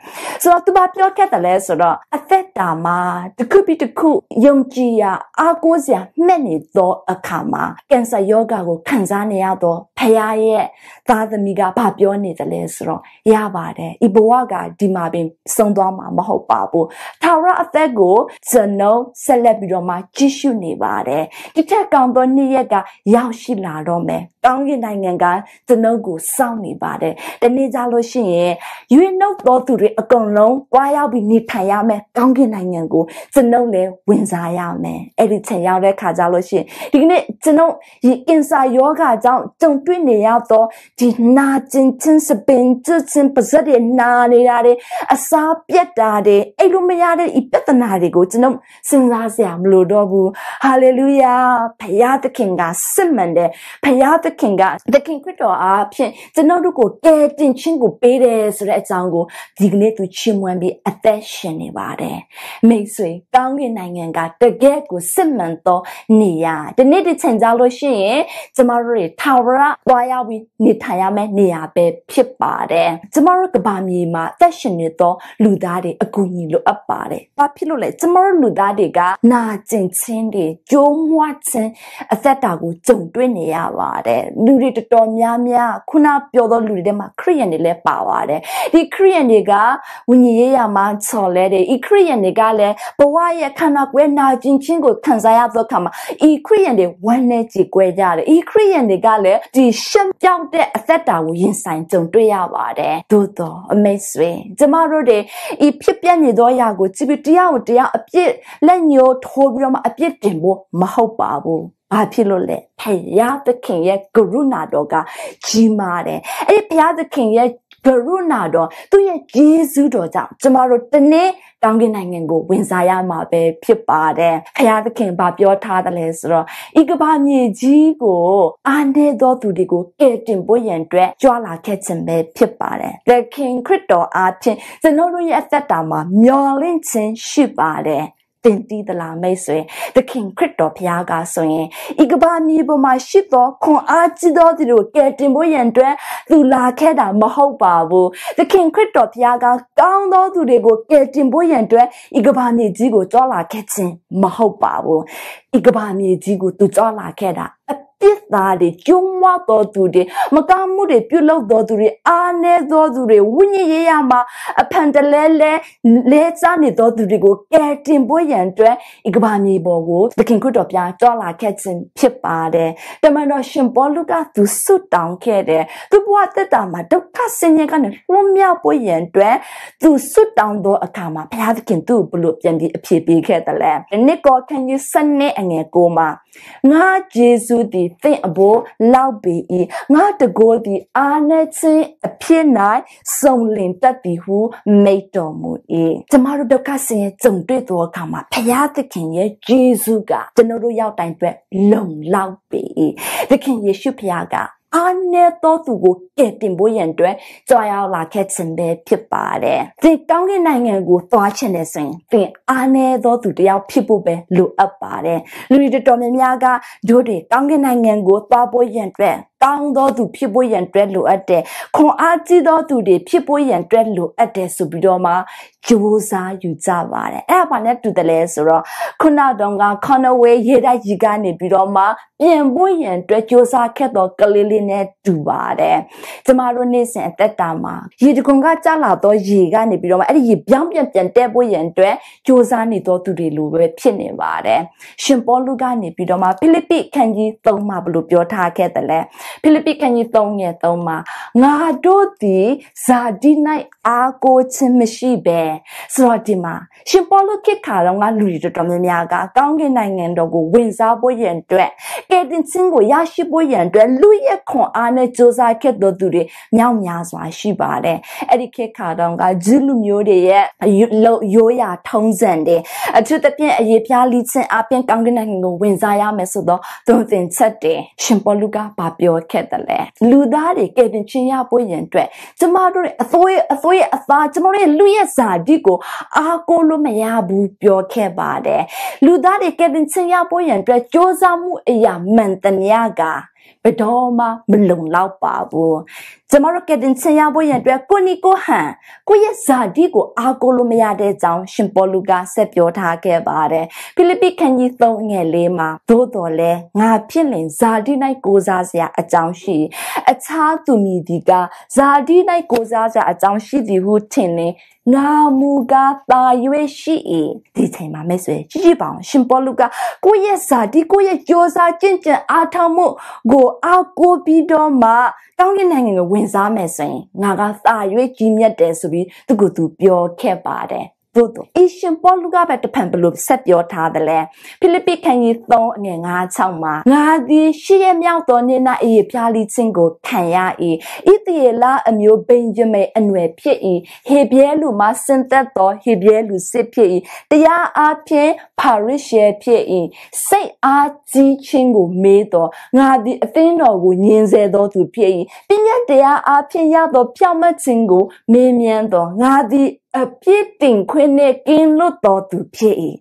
ဆိုတော့သူမပြောခဲ့တယ်လဲဆိုတော့အသက်တာမှာတစ်ခုပြီးတစ်ခုယုံကြည်ရာအားကိုးစရာမှတ်နေသောအခါမှာကင်ဆာယောဂါကိုခံစားနေရသောဖယားရဲ့သားသမီးကဘာပြောနေတယ်လဲဆိုတော့ရပါတယ်။ဤဘဝကဒီမှာပင်ဆုံးသွားမှာမဟုတ်ပါဘူး။ထာဝရအသက်ကိုကျွန်တော်ဆက်လက်ပြီးတော့မှကြည့်ရှုနေပါတယ်။ဒီထက်ကောင်းသောနေ့ရက်ကရောက်ရှိလာတော့မယ်။ကောင်းကင်နိုင်ငံကကျွန်ုပ်ကိုစောင့်နေပါတယ်။တနေ့ကြလို့ရှိရင်ရွေးနှုတ်တော်သူတွေအကုန်လုံးကြွားရောက်ပြီးနေထိုင်ရမယ်။ကောင်းကင်နိုင်ငံကိုကျွန်ုပ်လည်းဝင်စားရမယ်။အဲ့ဒီချိန်ရောက်တဲ့ခါကြလို့ရှိရင်ဒီကနေ့ကျွန်ုပ်ဒီကင်ဆာယောဂါကြောင့်ကြုံတွေ့နေရသောဒီနာကျင်ချင်းစပင်ချင်းပစက်တွေနာနေတာတွေအစာပြတ်တာတွေအဲ့လိုမရတဲ့ဤပြဿနာတွေကိုကျွန်ုပ်စဉ်းစားစရာမလိုတော့ဘူး။ဟာလေလုယာ။ဖခင်သခင်ကစစ်မှန်တဲ့ဖခင်ခင်ကသခင်ခရစ်တော်အားဖြင့်ကျွန်တော်တို့ကိုကယ်တင်ခြင်းကိုပေးတယ်ဆိုတဲ့အကြောင်းကိုဒီကနေ့သူချီးမွမ်းပြီးအသက်ရှင်နေပါတယ်မိတ်ဆွေကောင်းကင်နိုင်ငံကတကယ်ကိုစစ်မှန်သောနေရာဒီနေ့တစ်ချိန်ကြာလို့ရှိရင်ကျမတို့တွေထာဝရသွားရပြီးနေထိုင်ရမယ့်နေရာပဲဖြစ်ပါတယ်ကျမတို့ကဘာမြေမှာအသက်ရှင်နေသောလူသားတွေအကူအညီလိုအပ်ပါတယ်ဘာဖြစ်လို့လဲကျမတို့လူသားတွေကနာကျင်ခြင်းတွေကြိုးမွှခြင်းအသက်တာကိုကြုံတွေ့နေရပါတယ်လူတွေတော်တော်များများ ခုနပြောသောလူတွေထဲမှာခရစ်ယာန်တွေလည်းပါပါတယ်ဒီခရစ်ယာန်တွေကဝိညာဉ်ရေးရာမှာဆော်လဲတယ်ဤခရစ်ယာန်တွေကလည်းဘဝရဲ့ခန္ဓာကိုယ်နာကျင်ခြင်းကိုခံစားရသောအခါမှာဤခရစ်ယာန်တွေဝမ်းနဲ့ကြေကွဲကြတယ်ဤခရစ်ယာန်တွေကလည်းဒီရှင်းပြောင်းတဲ့အသက်တာကိုရင်ဆိုင်ကြုံတွေ့ရပါတယ်သို့တော်အမိတ်ဆွေကျမတို့တွေဤဖြစ်ပျက်နေသောအရာကိုကြည့်ပြီးတရားကိုတရားအပြစ်လက်ညှိုးထိုးပြီးတော့မှအပြစ်တင်ဖို့မဟုတ်ပါဘူးဘာဖြစ်လို့လဲဖယားသခင်ရဲ့ကရုဏာတော်ကကြီးမားတယ်အဲ့ဒီဖယားသခင်ရဲ့ကရုဏာတော်သူရဲ့ယေရှုတော်ကြောင့်ကျမတို့တနေ့တောင်ကင်နိုင်ငံကိုဝင်စားရမှာပဲဖြစ်ပါတယ်။ဖခင်သခင်ဗာပြောထားတယ်လဲဆိုတော့ဤကဘာမြေကြီးကိုအာနေသောသူတွေကိုကယ်တင်ပွင့်ရန်အတွက်ကြွာလာခဲ့ခြင်းပဲဖြစ်ပါတယ်။သခင်ခရစ်တော်အားဖြင့်ကျွန်တော်တို့ရဲ့အသက်တာမှာမျော်လင့်ခြင်းရှိပါတယ်တင်တီးသလားမိတ်ဆွေသခင်ခရစ်တော်ဘုရားကဆိုရင်ဤကဘာမြေပေါ်မှာရှိသောခွန်အားကြီးသောသူတို့ကယ်တင်ဖို့ရန်အတွက်သူလာခဲ့တာမဟုတ်ပါဘူးသခင်ခရစ်တော်ဘုရားကကောင်းသောသူတွေကိုကယ်တင်ဖို့ရန်အတွက်ဤကဘာမြေကြီးကိုကြွလာခဲ့ခြင်းမဟုတ်ပါဘူးဤကဘာမြေကြီးကိုသူကြွလာခဲ့တာပြစ်သားတွေကျုံမတော်သူတွေမကမှုတွေပြုလုပ်တော်သူတွေအားနည်းတော်သူတွေဝိညာဉ်ရေးရမှာအဖန်တလဲလဲလဲစားနေတော်သူတွေကိုကယ်တင်ဖို့ရန်အတွက်ဤကဘာမြေပေါ်ကိုသခင်ခရစ်တော်ပြားကြော်လာခဲ့ခြင်းဖြစ်ပါတယ်တမန်တော်ရှင်ပေါလုကသူဆုတောင်းခဲ့တယ်သူဘဝတက်တာမှာဒုက္ခဆင်းရဲကနေလွတ်မြောက်ဖို့ရန်အတွက်သူဆုတောင်းသောအခါမှာဘုရားသခင်သူ့ကိုဘလို့ပြန်ပြီးအဖြေပေးခဲ့တယ်လဲဒီနှစ်ကောခန်းကြီးစနစ်အငယ်ကိုမှာငါယေရှုသည်သင်အဖို့လောက်ပေ၏ငါတကိုးသည်အာနချင်းအဖြစ်၌စုံလင်တတ်သည်ဟုမိတ်တော်မူ၏ကျမတို့ဒုက္ခဆင်းရဲကြုံတွေ့သောအခါမှာဖယားသခင်ရဲ့ဂျေဇုကကျွန်တော်တို့ရောက်တိုင်းအတွက် လုံလောက်ပေ၏သခင်ယေရှုဖယားကအားနည်းသောသူကိုကယ်တင်ဖို့ရန်အတွက်ကြွားရောက်လာခဲ့ခြင်းပဲဖြစ်ပါတယ်။သင်ကောင်းကင်နိုင်ငံကိုသွားချင်တယ်ဆိုရင်သင်အားနည်းသောသူတယောက်ဖြစ်ဖို့ပဲလိုအပ်ပါတယ်။လူတွေတော်တော်များများကတို့တွေကောင်းကင်နိုင်ငံကိုသွားဖို့ရန်အတွက်ကောင်းသောသူဖြစ်ပွေးရန်တွဲလိုအပ်တယ်ခွန်အားကြီးသောသူတွေဖြစ်ပွေးရန်တွဲလိုအပ်တယ်ဆိုပြီးတော့မှကြိုးစားယူကြပါတယ်အဲ့ဒါဘာနဲ့တူတယ်လဲဆိုတော့ခုနတုန်းက Conway ရေးတဲ့ကြီးကနေပြီးတော့မှပြင်ပွေးရန်တွဲကြိုးစားခဲ့တော့ကလေးလေးနဲ့တူပါတယ်ကျမတို့နေ့စဉ်အသက်တာမှာရေတကွန်ကကြလာတော့ရေကနေပြီးတော့မှအဲ့ဒီရေပြောင်းပြန်ပြန်တက်ပွေးရန်တွဲကြိုးစားနေတော့သူတွေလိုပဲဖြစ်နေပါတယ်ရှင်ပေါလုကနေပြီးတော့မှဖိလိပ္ပိခန်းကြီး၃မှာဘယ်လိုပြောထားခဲ့တယ်လဲဖိလိပ္ပိခန်းကြီး3ငယ်3မှာငါတို့သည်ဇာတိ၌အားကိုးခြင်းမရှိဘဲဆိုတော့ဒီမှာရှင်ပေါလုခေတ်ခါတော့ငါလူတွေတော်တော်များများကကောင်းကင်နိုင်ငံတော်ကိုဝင်စားဖို့ရန်အတွက်ကယ်တင်ခြင်းကိုရရှိဖို့ရန်အတွက်လူရဲ့ခွန်အားနဲ့စ조사ခဲ့တော်သူတွေမြောက်များစွာရှိပါတယ်အဲ့ဒီခေတ်ခါတော့ကဂျူးလူမျိုးတွေရဲ့ရိုးရာထုံးစံတွေအထူးသဖြင့်အရေးပြားလိခြင်းအပြင်ကောင်းကင်နိုင်ငံကိုဝင်စားရမယ်ဆိုတော့သွန်သင်ချက်တွေရှင်ပေါလုကဗာပြောတော်ခဲ့တယ်လဲလူသားတွေကယ်တင်ခြင်းရပွင့်ရင်အတွက်ကျမတို့ရဲ့အသွေးအသွေးအသားကျမတို့ရဲ့လူရဲ့ဇာတိကိုအားကိုးလို့မရဘူးပြောခဲ့ပါတယ်လူသားတွေကယ်တင်ခြင်းရပွင့်ရင်အတွက်စ조사မှုအရာမှန်တန်ရကဘယ်တော့မှမလုံလောက်ပါဘူးကျမတို့ကတင်ချင်ရဖို့ရန်အတွက်ကိုနီကိုဟန်ကိုရဲ့ဇာတိကိုအားကိုးလို့မရတဲ့ကြောင်းရှင်ပေါ်လူကဆက်ပြောထားခဲ့ပါတယ်ဖိလိပ္ပိခန်းကြီး3ငယ်လေးမှာသို့တော်လဲငါဖြစ်လင်ဇာတိ၌ကိုးစားစရာအကြောင်းရှိအခြားသူမည်ဒီကဇာတိ၌ကိုးစားစရာအကြောင်းရှိသည်ဟုထင်လင်ငါမူကားတာ၍ရှိ၏ဒီချိန်မှာမိတ်ဆွေကြည့်ကြည့်ပါအောင်ရှင်ပေါလုကကိုယ့်ရဲ့ဇာတိကိုယ့်ရဲ့ကြောစာကြင်ကြံအားထုတ်မှုကိုအောက်ကိုပြီးတော့မှကောင်းကင်နိုင်ငံကိုဝင်စားမယ်ဆိုရင်ငါကတာ၍ကြီးမြတ်တယ်ဆိုပြီးသူကသူပြောခဲ့ပါတယ်သို့တော့ Asian Paul ကပဲတဖန်ဘလို့ဆက်ပြောထားတယ်လဲဖိလိပ္ပိခန်းကြီး3အငယ်56မှာငါသည် ရှေ့ရမြောက်သောနေနာအေးပြားလိချင်းကိုခံရ၏ဣသရေလအမျိုးဘိန်ဂျမိန်အနွယ်ဖြစ်၏ဟေဘရဲလူမှစင်သက်သောဟေဘရဲလူစစ်ဖြစ်၏တရားအားဖြင့်ပါရစ်ရှယ်ဖြစ်၏စိတ်အားကြီးခြင်းကိုမေးတော်ငါသည်အသင်းတော်ကိုညင်စေသောသူဖြစ်၏ပညာတရားအားဖြင့်ရသောပြောင်းမခြင်းကိုမေးမြန်းတော်ငါသည်အပြစ်တင်ခွင့်နဲ့ကင်းလွတ်တော်သူဖြစ်၏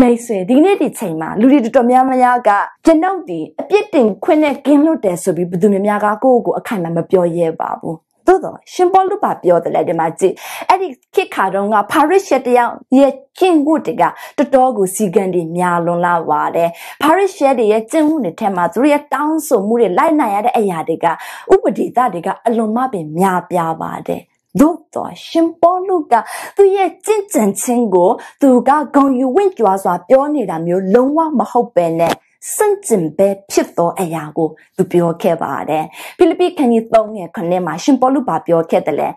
မိတ်ဆွေဒီနေ့ဒီချိန်မှာလူတွေတော်တော်များများကကျွန်ုပ်ဒီအပြစ်တင်ခွင့်နဲ့ကင်းလွတ်တယ်ဆိုပြီးဘယ်သူများများကကိုယ့်ကိုအခိုင်အမာမပြောရဲပါဘူးသို့တော့ရှင်ပေါလုပါပြောတယ်လေဒီမှာကြည့်အဲ့ဒီခေတ်ခါတုန်းကပါရစ်ရှက်တယောက်ရဲ့ကျင့်ဝတ်တွေကတတော်ကိုစီကံတွေများလွန်လာပါတယ်ပါရစ်ရှက်တွေရဲ့ကျင့်ဝတ်တွေထဲမှာသူတို့ရဲ့တောင်းဆိုမှုတွေလိုက်နိုင်ရတဲ့အရာတွေကဥပဒေသတွေကအလွန်မပင်များပြားပါတယ်သို့တော်ရှင်ပေါလုကသူ့ရဲ့ကြင်ကြံခြင်းကိုသူကဂုဏ်ယူဝင့်ကြွားစွာပြောနေတာမျိုးလုံးဝမဟုတ်ပဲနဲ့စန့်ကျင်ပဲဖြစ်သောအရာကိုသူပြောခဲ့ပါတယ်ဖိလိပ္ပိခန်းကြီး3ငယ်9မှာရှင်ပေါလုပါပြောခဲ့တယ်လေ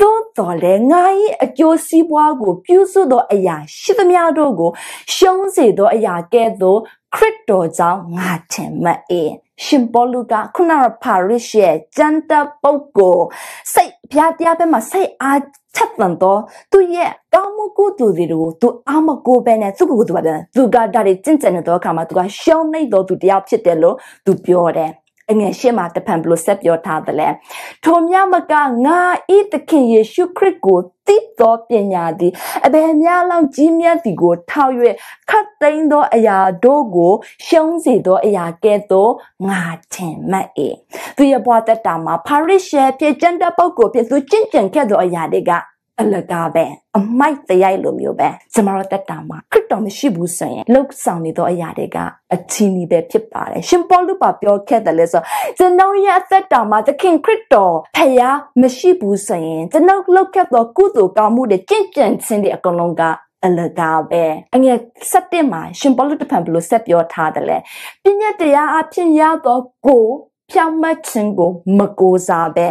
သို့တော်လည်းငါ၏အကျိုးစီးပွားကိုပြုစုသောအရာရှိသမျှတို့ကိုရှုံးစေသောအရာကဲ့သို့ခရစ်တော်ကြောင့်ငါထင်မှတ်၏ရှင်ပေါလုကခုနကပါရစ်ရဲ့ကျန်တဲ့ပုဂ္ဂိုလ်စိတ်ဖျားပြားပဲမှာစိတ်အားချက်တန်တော့သူရဲ့ကောင်းမှုကုသိုလ်တွေကိုသူအမကိုပဲနဲ့သူ့ကိုယ်သူပဲသူကဒါတွေကျင့်ကြံတဲ့အခါမှာသူကရှောင်းနေတော့သူတရားဖြစ်တယ်လို့သူပြောတယ်အငယ်ရှင်းမှာတဖန်ဘလို့ဆက်ပြောထားသလဲထိုမြမကငါဤသခင်ယေရှုခရစ်ကိုသိသောပညာသည်အဘယ်များလောက်ကြီးမြတ်သည်ကိုထောက်၍ခတ်သိမ်းသောအရာတို့ကိုရှုံးစေသောအရာကဲ့သို့ငါထင်မှတ်၏သူရဲ့ဘဝတတာမှာပါရစ်ရှယ်ဖြစ်ကျန်တဲ့ပုဂ္ဂိုလ်ဖြစ်သူကျင့်ကြံခဲ့သောအရာတွေကအလကားပဲအမိုက်တရိုက်လိုမျိုးပဲကျမတို့တက်တာမှာခရစ်တော်မရှိဘူးဆိုရင်လှုပ်ဆောင်နေသောအရာတွေကအချီးနီးပဲဖြစ်ပါတယ်ရှင်ပေါလုပါပြောခဲ့တယ်လဲဆိုကျွန်တော်ရဲ့အသက်တာမှာသခင်ခရစ်တော်ဖယားမရှိဘူးဆိုရင်ကျွန်တော်လှုပ်ခဲ့သောကုသိုလ်ကောင်းမှုတွေကြင့်ကြံခြင်းတွေအကုန်လုံးကအလကားပဲအငယ်7မှာရှင်ပေါလုတဖန်ဘလို့ဆက်ပြောထားတယ်လဲပြည့်ညက်တရားအဖြစ်ရသောကိုဖြောင့်မတ်ခြင်းကိုမကိုးစားပဲ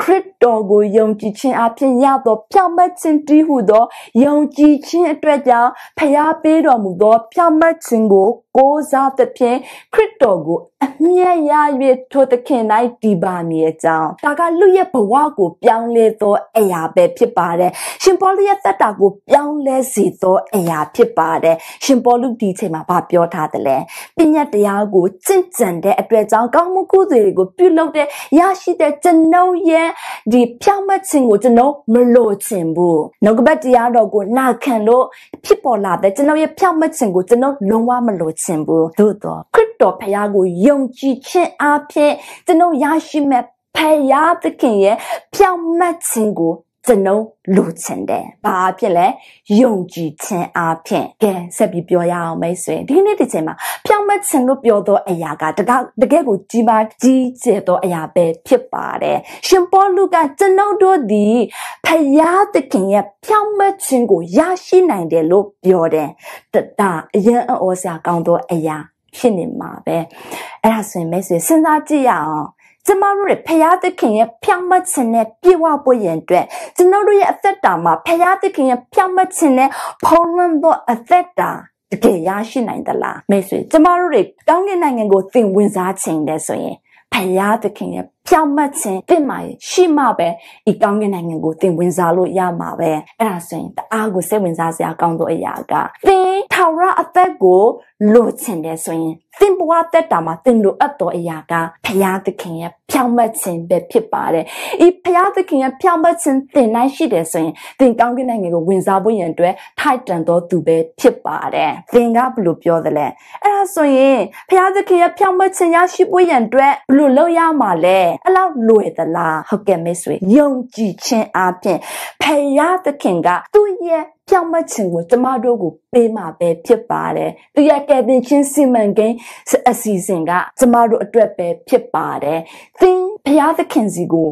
ခရစ်တော်ကိုယုံကြည်ခြင်းအပြင်ရသောဖြောင့်မတ်ခြင်းတည်းဟုသောယုံကြည်ခြင်းအတွက်ကြောင့်ဖျားပေးတော်မူသောဖြောင့်မတ်ခြင်းကိုကိုးစားသဖြင့်ခရစ်တော်ကိုအမြတ်ရ၍ထိုသခင်၌တည်ပါမည်အကြောင်းဒါကလူရဲ့ဘဝကိုပြောင်းလဲသောအရာပဲဖြစ်ပါတယ်ရှင်ပေါလုရဲ့သက်တာကိုပြောင်းလဲစေသောအရာဖြစ်ပါတယ်ရှင်ပေါလုဒီချိန်မှာဗာပြောထားတယ်လဲပညာတရားကိုစင့်ကြံတဲ့အတွက်ကြောင့်ကောင်းမှုကုသိုလ်တွေကိုပြုလုပ်တဲ့ရရှိတဲ့ကျွန်ုပ်ရဲ့ဒီဖြောင့်မတ်ခြင်းကိုကျွန်ုပ်မလိုချင်ဘူးနှုတ်ကပတ်တရားတော်ကိုနာခံလို့ဖြစ်ပေါ်လာတဲ့ကျွန်ုပ်ရဲ့ဖြောင့်မတ်ခြင်းကိုကျွန်ုပ်လုံးဝမလိုချင်ဘူးသို့တော့ခရစ်တော်ဖခင်ကိုယုံကြည်ခြင်းအပြင်ကျွန်ုပ်ရရှိမဲ့ဖခင်သခင်ရဲ့ဖြောင့်မတ်ခြင်းကိုကျွန်ုပ်လိုချင်တယ်။ဘာဖြစ်လဲ။ယုံကြည်ခြင်းအပြင်။ကဲဆက်ပြီးပြောရအောင်မိတ်ဆွေ။ဒီနေ့ဒီချိန်မှာဖြောင်းမခြင်းလို့ပြောသောအရာကတကတကယ်ကိုကြီးမားကြီးကျယ်သောအရာပဲဖြစ်ပါတယ်။ရှင်ပေါလုကကျွန်ုပ်တို့သည်ဖယားသခင်ရဲ့ဖြောင်းမခြင်းကိုရရှိနိုင်တယ်လို့ပြောတယ်။တတအယံအော်စရာကောင်းသောအရာဖြစ်နေမှာပဲ။အဲ့ဒါဆိုရင်မိတ်ဆွေစဉ်းစားကြည့်ရအောင်ကျမတို့ရဲ့ဖရာသခင်ရဲ့ဖြောင့်မတ်ခြင်းနဲ့ပြေဝပွင့်ရင်အတွက်ကျွန်တော်တို့ရဲ့အသက်တာမှာဖရာသခင်ရဲ့ဖြောင့်မတ်ခြင်းနဲ့ဖုံးလွှမ်းသောအသက်တာတကယ်ရရှိနိုင်သလားမိတ်ဆွေကျမတို့တွေတောင်းကင်နိုင်ငံကိုသင်ဝင်စားခြင်းတဲ့ဆိုရင်ဖရာသခင်ရဲ့ပြောင်းမတ်ခြင်းတင့်မာရရှိမှပဲဒီကောင်းကင်နိုင်ငံကိုတင်ဝင်စားလို့ရမှာပဲအဲ့ဒါဆိုရင်တအားကိုစိတ်ဝင်စားစရာကောင်းတဲ့အရာကသင်ထာဝရအသက်ကိုလိုချင်တယ်ဆိုရင်သင်ဘဝတက်တာမှာသင်လိုအပ်တော်အရာကဘုရားသခင်ရဲ့ဖြောင့်မတ်ခြင်းပဲဖြစ်ပါတယ်။ဤဘုရားသခင်ရဲ့ဖြောင့်မတ်ခြင်းသင်နိုင်ရှိတယ်ဆိုရင်သင်ကောင်းကင်နိုင်ငံကိုဝင်စားဖို့ရန်အတွက်ထိုက်တန်တော်သူပဲဖြစ်ပါတယ်။သင်ကဘယ်လိုပြောသလဲ။အဲ့ဒါဆိုရင်ဘုရားသခင်ရဲ့ဖြောင့်မတ်ခြင်းရရှိဖို့ရန်အတွက်ဘယ်လိုလုပ်ရမှာလဲအဲ့လောက်လွယ်သလားဟုတ်ကဲ့မိတ်ဆွေယုံကြည်ခြင်းအပြင်ဖယားသခင်ကသူ့ရဲ့ပြောင်းမခြင်းကိုကျမတို့ကိုပေးမှာပဲဖြစ်ပါတယ်။သူရဲ့ကယ်တင်ခြင်းစီမံကိန်းအစီအစဉ်ကကျမတို့အတွက်ပဲဖြစ်ပါတယ်။သင်ဘုရားသခင်စီကို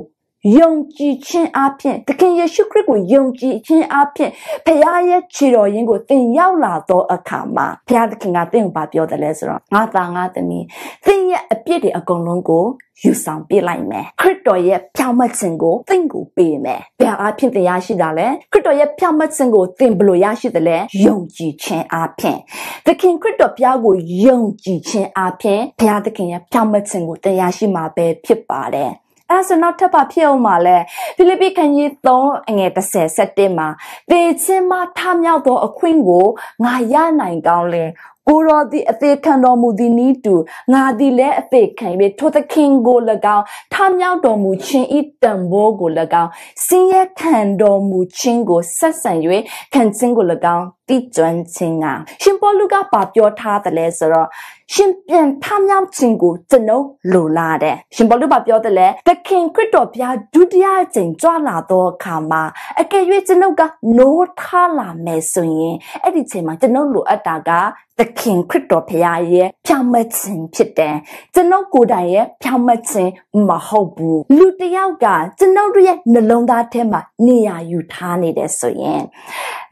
ယုံကြည်ခြင်းအပြင်သခင်ယေရှုခရစ်ကိုယုံကြည်ခြင်းအပြင်ဖခင်ရဲ့ခြေတော်ရင်းကိုသင်ရောက်လာသောအခါမှာဖခင်သခင်ကသင်ကိုပြောတယ်လဲဆိုတော့ငါသားငါသမီးသင်ရဲ့အပြစ်တွေအကုန်လုံးကိုယူဆောင်ပြလိုက်မယ်ခရစ်တော်ရဲ့ဖြောင့်မတ်ခြင်းကိုသင်ကိုပေးမယ်ဘယ်အဖြစ်သင်ရရှိတာလဲခရစ်တော်ရဲ့ဖြောင့်မတ်ခြင်းကိုသင်ဘယ်လိုရရှိသလဲယုံကြည်ခြင်းအပြင်သခင်ခရစ်တော်ဘုရားကိုယုံကြည်ခြင်းအပြင်ဘုရားသခင်ရဲ့ဖြောင့်မတ်ခြင်းကိုသင်ရရှိမှာပဲဖြစ်ပါတယ်အဲဆိုနောက်ထပ်ပါဖြစ်အောင်ပါလဲဖိလိပ္ပိခန်းကြီး3အငယ်30 17မှာတေချင်းမထမြောက်သောအခွင့်ကိုငါရနိုင်ကောင်းလင်ကိုရောသည်အသေးခံတော်မူသည်နီးတူငါသည်လည်းအသေးခံပြီးထိုသခင်ကို၎င်းထမြောက်တော်မူခြင်းဤတန်ဖိုးကို၎င်းစင်ရခံတော်မူခြင်းကိုဆက်ဆံ၍ခံခြင်းကို၎င်းသိကျွမ်းခြင်းကရှင်ပေါလုကပါပြောထားတယ်လဲဆိုတော့ရှင်ပြန်ထမြောက်ခြင်းကိုကျွန်ုပ်လိုလားတယ်ရှင်ပေါလုပါပြောတယ်လဲသခင်ခရစ်တော်ဘုရားဒုတိယအကြိမ်ကြွလာသောအခါမှာအကယ်၍ကျွန်ုပ်ကနိုးထလာမယ်ဆိုရင်အဲ့ဒီချိန်မှာကျွန်ုပ်လိုအပ်တာကသခင်ခရစ်တော်ဘုရားရဲ့ဖြောင့်မတ်ခြင်းဖြစ်တယ်ကျွန်ုပ်ကိုယ်တိုင်ရဲ့ဖြောင့်မတ်ခြင်းမဟုတ်ဘူးလူတယောက်ကကျွန်ုပ်ရဲ့နှလုံးသားထဲမှာနေရာယူထားနေတယ်ဆိုရင်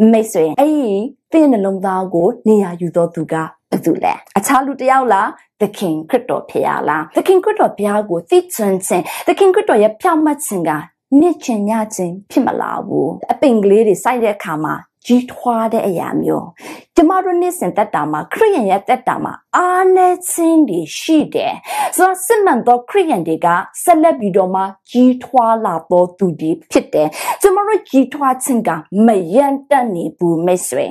မိတ်ဆွေအဲ့ဒီသင်နှလုံးသားကို နေရာယူတော်သူကဘယ်သူလဲအခြားလူတယောက်လားသခင် ခရစ်တော်ဖရာလားသခင်ခရစ်တော်ဖရာကိုသိချင်ခြင်းသခင်ခရစ်တော်ရဲ့ဖြောင့်မတ်ခြင်းကနှစ်ချင်ညချင်းဖြစ်မလာဘူးအပင်ကလေးတွေစိုက်တဲ့အခါမှာကြီးထွားတဲ့အရာမျိုးကျမတို့နေ့စဉ်တက်တာမှာခရိယန်ရဲ့တက်တာမှာအာနေခြင်းတွေရှိတယ်ဆိုတော့စစ်မှန်သောခရိယန်တွေကဆက်လက်ပြီးတော့မှကြီးထွားလာသောသူတွေဖြစ်တယ်ကျမတို့ကြီးထွားခြင်းကမယံတက်နေဘူးမိတ်ဆွေ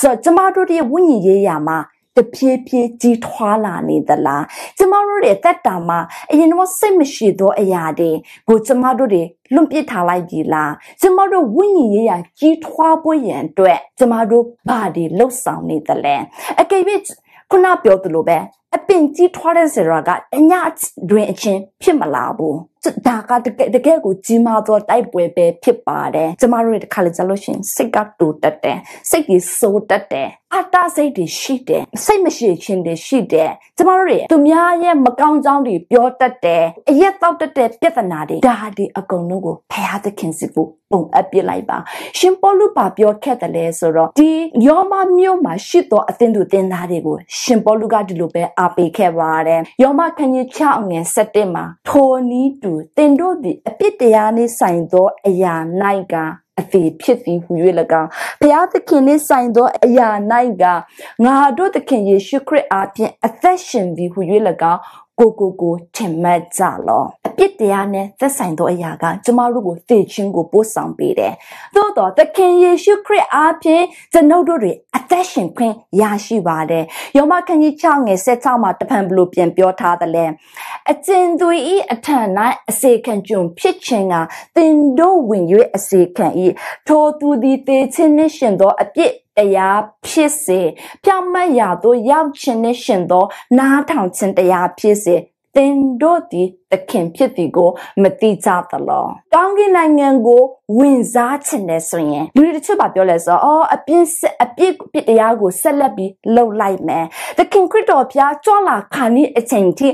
ဆိုတော့ကျမတို့ရဲ့ဝိညာဉ်ရေးရာမှာတဖြည်းဖြည်းကြီးထွားလာနေသလားကျမတို့ရဲ့တက်တာမှာအရင်တော့စိတ်မရှိသောအရာတွေကိုကျမတို့တွေလွန်ပစ်ထားလိုက်ပြီလားကျမတို့ဝိညာဉ်ရေးရာကြီးထွားပွင့်ရန်အတွက်ကျမတို့ဘာတွေလှုပ်ဆောင်နေသလဲအကယ်၍ခုနပြောသလိုပဲအပင်ကြီးထွားတဲ့စရာကအညာတွင်အချင်းဖြစ်မလာဘူးဒါကတကယ်တကယ်ကိုကြီးမားသောတိုက်ပွဲပဲဖြစ်ပါတယ်ကျမတို့တခါလေကြာလို့ရှင်စိတ်ကတူတက်တယ်စိတ်ကြီးစိုးတက်တယ်အတ္တစိတ်တွေရှိတယ်စိတ်မရှိခြင်းတွေရှိတယ်ကျမတို့တွေသူများရဲ့မကောင်းကြောင်းတွေပြောတတ်တယ်အရက်တောက်တတ်တဲ့ပြဿနာတွေဒါတွေအကုန်လုံးကိုဖရာသခင်စီဖို့ပုံအပ်ပြလိုက်ပါ ရှင်ပေါလုပါပြောခဲ့တယ်လဲဆိုတော့ဒီယောမမြို့မှာရှိသောအသင်းသူတင်သားတွေကိုရှင်ပေါလုကဒီလိုပဲအားပေးခဲ့ပါတယ်ယောမခန်းကြီး6အငယ်7မှာထိုနီးတူတူတင်တို့သည်အပြစ်တရားနှင့်ဆိုင်သောအရာ၌ကအသေးဖြစ်သည်ဟူ၍၎င်းဘုရားသခင်နှင့်ဆိုင်သောအရာ၌ကငါတို့သခင်ယေရှုခရစ်အားဖြင့်အသက်ရှင်သည်ဟူ၍၎င်းကိုကိုကိုထင်မှတ်ကြလောအပြစ်တရားနဲ့သက်ဆိုင်သောအရာကကျမတို့ကိုသေခြင်းကိုပို့ဆောင်ပေးတယ်။သို့တော်သခင်ယေရှုခရစ်အားဖြင့်ကျွန်ုပ်တို့တွေအသက်ရှင်ခွင့်ရရှိပါတယ်။ယောမခန်းကြီး6ငယ်16မှာတဖန်ဘလို့ပြန်ပြောထားတယ်လဲ။အကျဉ်သူဤအထံ၌အစေခံကျွန်ဖြစ်ခြင်းကသင်တို့ဝင်၍အစေခံဤထိုသူသည်တေခြင်းနှင့်ရှင်သောအပြစ်တရားဖြစ်စေဖြောင့်မတ်ရာသို့ရောက်ခြင်းနှင့်ရှင်သောနားထောင်ခြင်းတရားဖြစ်စေသင်တို့သည်သခင်ဖြစ်သည်ကိုမသိကြသလားကောင်းကင်နိုင်ငံကိုဝင်စားခြင်းနဲ့ဆိုရင်လူတွေတချို့ပါပြောလဲဆိုအော်အပြစ်အပြစ်ပြစ်တရားကိုဆက်လက်ပြီးလှုပ်လိုက်မယ်သခင်ခရစ်တော်ဖျားကြွလာခါနီးအချိန်ထိ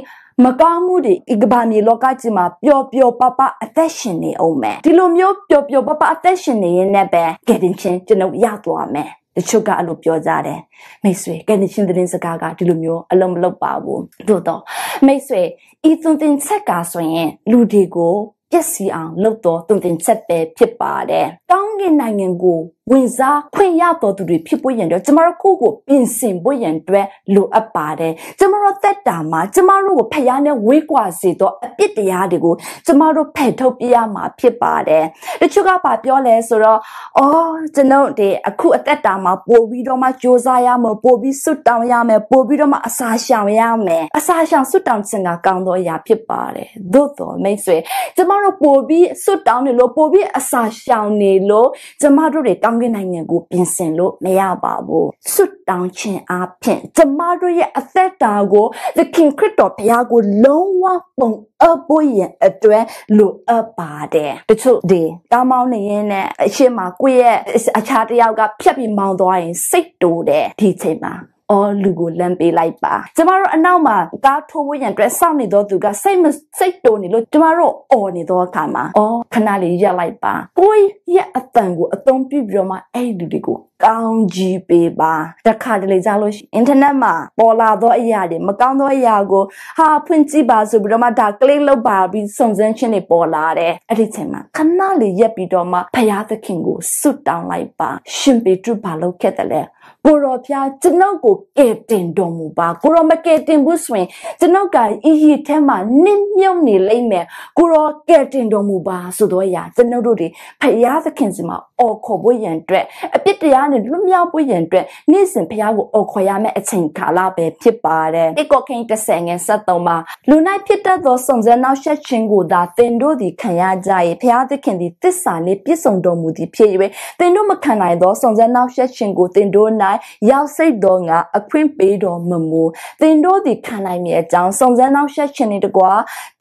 မကောင်းမှုတွေဒီကဘာမြေလောကကြီးမှာပျော်ပျော်ပပအသက်ရှင်နေအောင်မယ်ဒီလိုမျိုးပျော်ပျော်ပပအသက်ရှင်နေရင်လည်းပဲကယ်တင်ခြင်းကျွန်ုပ်ရသွားမယ်တချို့ကအဲ့လိုပြောကြတယ်မိတ်ဆွေကနေရှင်သတင်းစကားကဒီလိုမျိုးအလုံးမလုံးပါဘူးတို့တော့မိတ်ဆွေဤသွန်သင်ချက်ကဆိုရင် လူတွေကိုပျက်စီးအောင် လုပ်တော့သွန်သင်ချက်ပဲဖြစ်ပါတယ်ကောင်းကင်နိုင်ငံကိုဝင်စားခွင့်ရတော်သူတွေဖြစ်ပွင့်ရန်အတွက်ကျမတို့ကိုယ့်ကိုပြင်ဆင်ပွင့်ရန်အတွက်လိုအပ်ပါတယ်ကျမတို့သက်တာမှာကျမတို့ကိုဖျားနဲ့ဝေးကွာစေသောအပြစ်တရားတွေကိုကျမတို့ဖယ်ထုတ်ပြရမှာဖြစ်ပါတယ်တချို့ကပါပြောလဲဆိုတော့အော်ကျွန်ုပ်ဒီအခုအသက်တာမှာပို့ပြီးတော့မှစူးစမ်းရမယ်ပို့ပြီးစွတ်တောင်းရမယ်ပို့ပြီးတော့မှအစာရှောင်ရမယ်အစာရှောင်စွတ်တောင်းခြင်းကကောင်းသောအရာဖြစ်ပါတယ်သို့တော်မိတ်ဆွေကျမတို့ပို့ပြီးစွတ်တောင်းနေလို့ပို့ပြီးအစာရှောင်နေလို့ကျမတို့တွေကောင်းင်းကင်နိုင်ငံကိုပြင်ဆင်လို့မရပါဘူးဆွတ်တောင်းခြင်းအပြင်ကျမတို့ရဲ့အသက်တာကိုသခင်ခရစ်တော်ဘုရားကိုလုံးဝပုံအပ်ဖို့ရန်အတွက်လိုအပ်ပါတယ်တချို့ဒီတောင်းမောင်းနေရင်နဲ့အရှင်းမှာကိုယ့်ရဲ့အခြားတယောက်ကဖြတ်ပြီးမောင်းသွားရင်စိတ်တိုးတယ်ဒီချိန်မှာအော်လူကိုလမ်းပေးလိုက်ပါကျမတို့အနောက်မှာကားထိုးဖို့ရန်အတွက်စောင့်နေတော့သူကစိတ်မစိတ်တုန်နေလို့ကျမတို့အော်နေတော့အခါမှာအော်ခဏလေးရပ်လိုက်ပါကိုယ်ရဲ့အတန်ကိုအသုံးပြုပြီးတော့မှအဲ့ဒီလူတွေကိုကောင်းကြီးပေးပါတခါတလေကြလို့ရှိရင်အင်တာနက်မှာပေါ်လာသောအရာတွေမကောင်းသောအရာကိုဟာဖွင့်ကြည့်ပါဆိုပြီးတော့မှဒါ click လုပ်ပါပြီးစုံစမ်းခြင်းတွေပေါ်လာတယ်အဲ့ဒီချိန်မှာခဏလေးရပ်ပြီးတော့မှ ဖရာသခင်ကိုဆွတ်တောင်းလိုက်ပါရှင်ပေတုဘာလုပ်ခဲ့တယ်လဲကိုရောဖျားကျွန်ုပ်ကိုကယ်တင်တော်မူပါကိုရောမကယ်တင်ဘူးဆိုရင်ကျွန်ုပ်ကအီရီထဲမှာနစ်မြုပ်နေလိမ့်မယ်ကိုရောကယ်တင်တော်မူပါဆိုတော့ရာကျွန်ုပ်တို့တွေဖယားသခင်စီမှာအော်ခေါ်ဖို့ရန်အတွက်အပြစ်တရားနဲ့လွတ်မြောက်ဖို့ရန်အတွက်နေ့စဉ်ဖရားကိုအော်ခေါ်ရမယ့်အချိန်ကာလပဲဖြစ်ပါတယ်။တိကောခင်း30ငယ်73မှာလူ၌ဖြစ်တတ်သောစုံစမ်းနောက်ဆက်ခြင်းကိုသာသင်တို့သည်ခံရကြ၏ဖရားသခင်သည်သစ္စာနှင့်ပြည့်စုံတော်မူသည်ဖြစ်၍သင်တို့မခံနိုင်သောစုံစမ်းနောက်ဆက်ခြင်းကိုသင်တို့၌ရောက်စိတ်တော်ငါအခွင့်ပေးတော်မမူသင်တို့သည်ခံနိုင်မည်အကြောင်းစုံစမ်းနောက်ဆက်ခြင်းနှင့်တကွာ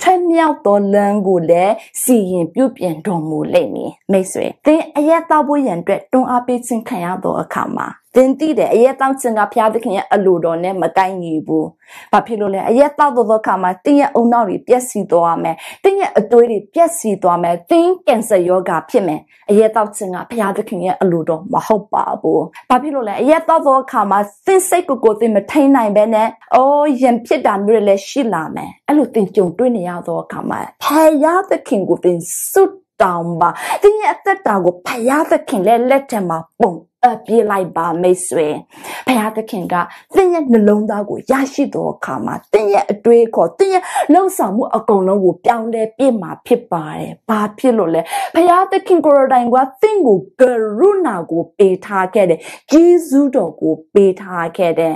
ထက်မြောက်သောလမ်းကိုလည်းစီရင်ပြုပြင်တော်မူလိမ့်မည်မိတ်ဆွေသင်အယက်တောက်ဖို့ရန်အတွက်တွန်းအားပေးခြင်းခံရသောအခါမှာသင်သိတယ်အရက်တောက်ခြင်းကဘုရားသခင်ရဲ့အလိုတော်နဲ့မကိုက်ညီဘူး။ဘာဖြစ်လို့လဲအရက်တောက်သောအခါမှာတင်းရဲ့အုံနောက်တွေပျက်စီးသွားမယ်။တင်းရဲ့အသွေးတွေပျက်စီးသွားမယ်။တင်းကင်ဆာရောဂါဖြစ်မယ်။အရက်တောက်ခြင်းကဘုရားသခင်ရဲ့အလိုတော်မဟုတ်ပါဘူး။ဘာဖြစ်လို့လဲအရက်တောက်သောအခါမှာသင်စိတ်ကိုယ်ကိုသင်မထိန်နိုင်ဘဲနဲ့အိုးယံဖြစ်တာမျိုးတွေလည်းရှိလာမယ်။အဲ့လိုသင်ကြုံတွေ့နေရသောအခါမှာဘုရားသခင်ကိုသင်စွတ်တောင်းပါသင်ရဲ့အသက်တာကိုဖယားသခင်လက်လက်ထံမှာပုံအပ်ပြလိုက်ပါမိတ်ဆွေဖယားသခင်ကသင်ရဲ့နှလုံးသားကိုရရှိတော်အခါမှာသင်ရဲ့အတွေးခေါ်သင်ရဲ့လှုပ်ဆောင်မှုအကုန်လုံးကိုပြောင်းလဲပြစ်မှာဖြစ်ပါတယ်ဘာဖြစ်လို့လဲဖယားသခင်ကိုရတိုင်ကသင်ကိုကရုဏာကိုပေးထားခဲ့တယ်ဂျေဇုတော်ကိုပေးထားခဲ့တယ်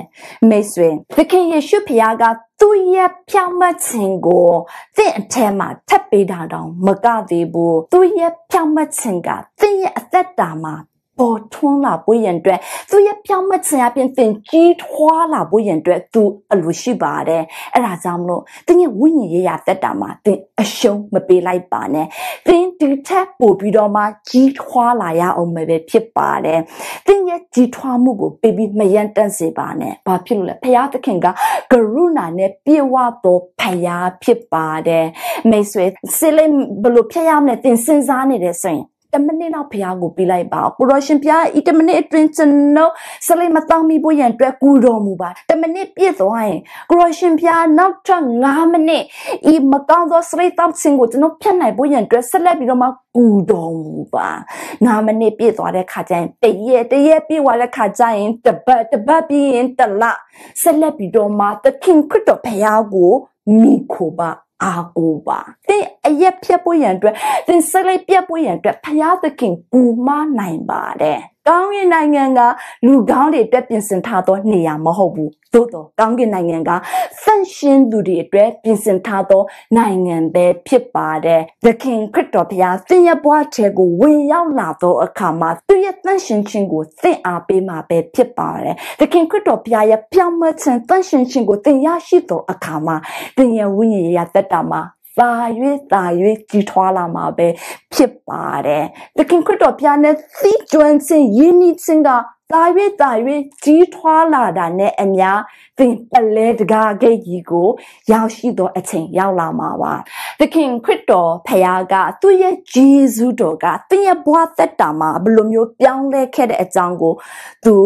မိတ်ဆွေသခင်ယေရှုဖယားကသူ့ရဲ့ဖြောင့်မတ်ခြင်းကိုသင်အထက်မှာထပ်ပေးတာတောင်မကသေးဘူးသူ့ရဲ့ဖြောင့်မတ်ခြင်းကသင်ရဲ့အသက်တာမှာပေါ်ထွန်းလာပွေးရန်အတွက်သူရဲ့ပြောင်းမခြင်းအပြင်သင်ကြီးထွားလာပွေးရန်အတွက်သူအလိုရှိပါတယ်အဲ့ဒါကြောင့်မလို့သင်ရဲ့ဝိညာဉ်ရေးရာသက်တာမှာသင်အရှုံးမပေးလိုက်ပါနဲ့သင်ဒီထက်ပိုပြီးတော့မှကြီးထွားလာရအောင်ပဲဖြစ်ပါတယ်သင်ရဲ့ကြီးထွားမှုကိုပေးပြီးမယံတန့်စေပါနဲ့ဘာဖြစ်လို့လဲဖရာသခင်ကကရုဏာနဲ့ပြေဝသောဖရာဖြစ်ပါတယ်မိတ်ဆွေစိတ်လေးဘလို့ဖျက်ရမလဲသင်စဉ်းစားနေတယ်ဆိုရင်10မိနစ်လောက်ဖះကိုပေးလိုက်ပါပရောရှင်ဖះဤ10မိနစ်အတွင်းကျွန်တော်ဆလိမတောင်းမိဖို့ရန်အတွက်ကူတော်မူပါ10မိနစ်ပြည့်သွားရင်ကရောရှင်ဖះနောက်ထပ်9မိနစ်ဤမကောင်းသောဆလိတောင်းခြင်းကိုကျွန်တော်ဖြတ်နိုင်ဖို့ရန်အတွက်ဆက်လက်ပြီးတော့မှကူတော်မူပါ9မိနစ်ပြည့်သွားတဲ့ခါကျရင်တရက်တရက်ပြည့်သွားတဲ့ခါကျရင်တပတ်တပတ်ပြည့်ရင်တလဆက်လက်ပြီးတော့မှသခင်ခရစ်တော်ဖះကိုမိခိုပါအားကိုးပါသင်အရက်ဖြတ်ပွင့်ရန်အတွက်သင်စိတ်လေးပြတ်ပွင့်ရန်အတွက်ဖရာသခင်ကူမနိုင်ပါတယ်ကောင်းကင်နိုင်ငံကလူကောင်းတွေအတွက်ပြင်ဆင်ထားသောနေရာမဟုတ်ဘူးသို့တော့ကောင်းကင်နိုင်ငံကဆန့်ရှင်သူတွေအတွက်ပြင်ဆင်ထားသောနိုင်ငံပဲဖြစ်ပါတယ်သခင်ခရစ်တော်ဘုရားသင်ရဲ့ဘဝထဲကိုဝင်ရောက်လာသော အခါမှာသူရဲ့သန့်ရှင်ခြင်းကိုသင်အားပေးမှာပဲဖြစ်ပါတယ်သခင်ခရစ်တော်ဘုရားရဲ့ပြောင်းမခြင်းသန့်ရှင်ခြင်းကိုသင်ရရှိသောအခါမှာသင်ရဲ့ဝိညာဉ်ရဲ့သက်တာမှာသာ၍သာ၍ကြီးထွားလာမှာပဲဖြစ်ပါတယ်။သခင်ခရစ်တော်ပြားနဲ့သီးကျွမ်းခြင်းယဉ်ဤခြင်းကသာ၍သာ၍ကြီးထွားလာတာနဲ့အများသင်ပလဲတကားခဲ့ကြီးကိုရောက်ရှိသောအချိန်ရောက်လာမှာပါ။သခင်ခရစ်တော်ဖခင်ကသူ့ရဲ့ဂျေဇုတော်ကသင်ရဲ့ဘဝသက်တာမှာဘယ်လိုမျိုးပြောင်းလဲခဲ့တဲ့အကြောင်းကိုသူ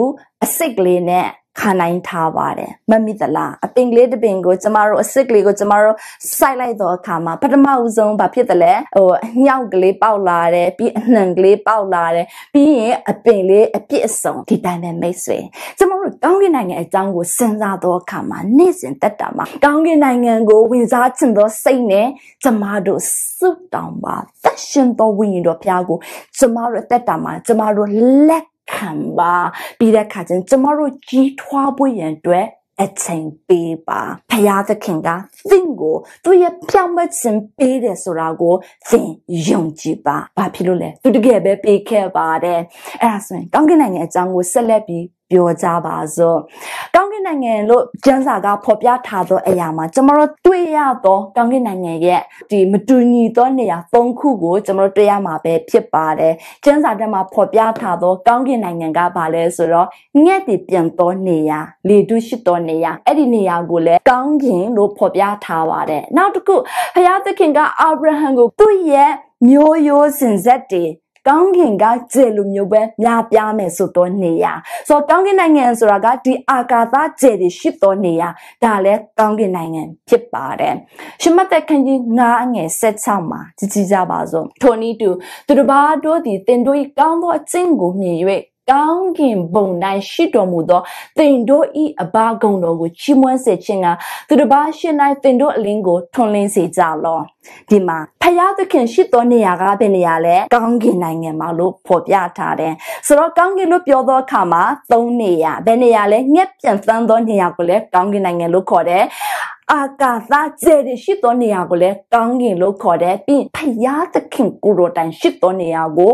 အစိတ်ကလေးနဲ့ခါနိုင်ထားပါတယ်မမိသလားအပင်ကလေးတစ်ပင်ကိုကျမတို့အစစ်ကလေးကိုကျမတို့စိုက်လိုက်တော့အခါမှာပထမဦးဆုံးဘာဖြစ်သလဲဟိုအညောက်ကလေးပေါက်လာတယ်ပြီးအနှံကလေးပေါက်လာတယ်ပြီးရင်အပင်လေးအပြစ်အစုံဒီတိုင်းပဲမိတ်ဆွေကျမတို့ကောင်းကင်နိုင်ငံအကြောင်းကိုစဉ်းစားတော့အခါမှာနေ့စဉ်တက်တာမှာကောင်းကင်နိုင်ငံကိုဝင်စားချင်သောစိတ်နဲ့ကျမတို့စွတောင်းပါသက်ရှင်သောဝိညာဉ်တော်ဘုရားကိုကျမတို့တက်တာမှာကျမတို့လက်ခံ吧ပြီးတဲ့ခါကျရင်ကျမတို့ကြီးထွားဖို့ရန်အတွက်အချိန်ပေးပါဖယားသခင်ကသင်ကိုသူရဲ့ပြောင်းမခြင်းပေးတယ်ဆိုတာကိုသင်ယုံကြည်ပါဘာဖြစ်လို့လဲသူတကယ်ပဲပေးခဲ့ပါတယ်အဲ့ဒါဆိုရင်ကောင်းကင်နိုင်ငံအကြောင်းကိုဆက်လက်ပြီးပြောကြပါစို့ကောင်းကင်နိုင်ငံလို့ကျန်းစာကဖော်ပြထားသောအရာမှာကျွန်တော်တို့တွေ့ရသောကောင်းကင်နိုင်ငံရဲ့ဒီမတူညီသောနေရာ၃ခုကိုကျွန်တော်တို့တွေ့ရမှာပဲဖြစ်ပါတယ်ကျန်းစာထဲမှာဖော်ပြထားသောကောင်းကင်နိုင်ငံကဘာလဲဆိုတော့ငှက်တွေပြန်သောနေရာလေတုရှိသောနေရာအဲ့ဒီနေရာကိုလည်းကောင်းကင်လို့ဖော်ပြထားပါတယ်နောက်တစ်ခုဘုရားသခင်ကအာဗြဟံကိုသူ့ရဲ့မျိုးရိုးစင်ဆက်တွေကောင်းကင်ကကျယ်လိုမျိုးပဲများပြားမယ်ဆိုတော့နေရဆိုတော့ကောင်းကင်နိုင်ငံဆိုတာကဒီအာကာသကျယ်တွေရှိတော့နေရဒါလည်းကောင်းကင်နိုင်ငံဖြစ်ပါတယ်ရှမသက်ခန်းကြီး9အငယ်16မှာကြည်ကြည်ကြပါစို့ထိုနည်းတူသူတစ်ပါးတို့သည်တင်တို့၏ကောင်းသောအကျင့်ကိုမြင်၍ကောင်းကင်ဘုံတိုင်းရှိတော်မူသောသင်တို့ဤအဘဂုံတော်ကိုချီးမွမ်းစေခြင်းကသူတစ်ပါးရှင်တိုင်းသင်တို့အလင်းကိုထွန်းလင်းစေကြလောဒီမှာဖယားသခင်ရှိတော်နေရာကဘယ်နေရာလဲကောင်းကင်နိုင်ငံမှာလို့ဖော်ပြထားတယ်ဆိုတော့ကောင်းကင်လို့ပြောသောအခါမှာ၃နေရာဘယ်နေရာလဲငှက်ပြန်သန်းသောနေရာကိုလည်းကောင်းကင်နိုင်ငံလို့ခေါ်တယ်အာကာသကျယ်ရှိသောနေရာကိုလည်းကောင်းကင်လို့ခေါ်တယ်ပြီးဖယားသခင်ကိုယ်တော်တိုင်ရှိသောနေရာကို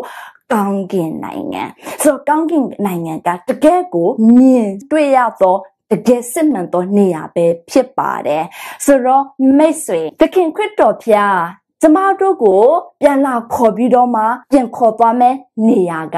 ကောင်းကင်နိုင်ငံဆိုတော့ကောင်းကင်နိုင်ငံကတကယ်ကိုမြင်တွေ့ရသောတကယ်စစ်မှန်သောနေရာပဲဖြစ်ပါတယ်ဆိုတော့မိတ်ဆွေသခင်ခရစ်တော်ဖျားကျမတို့ကိုပြန်လာခေါ်ပြီးတော့မှပြန်ခေါ်သွားမယ်နေရာက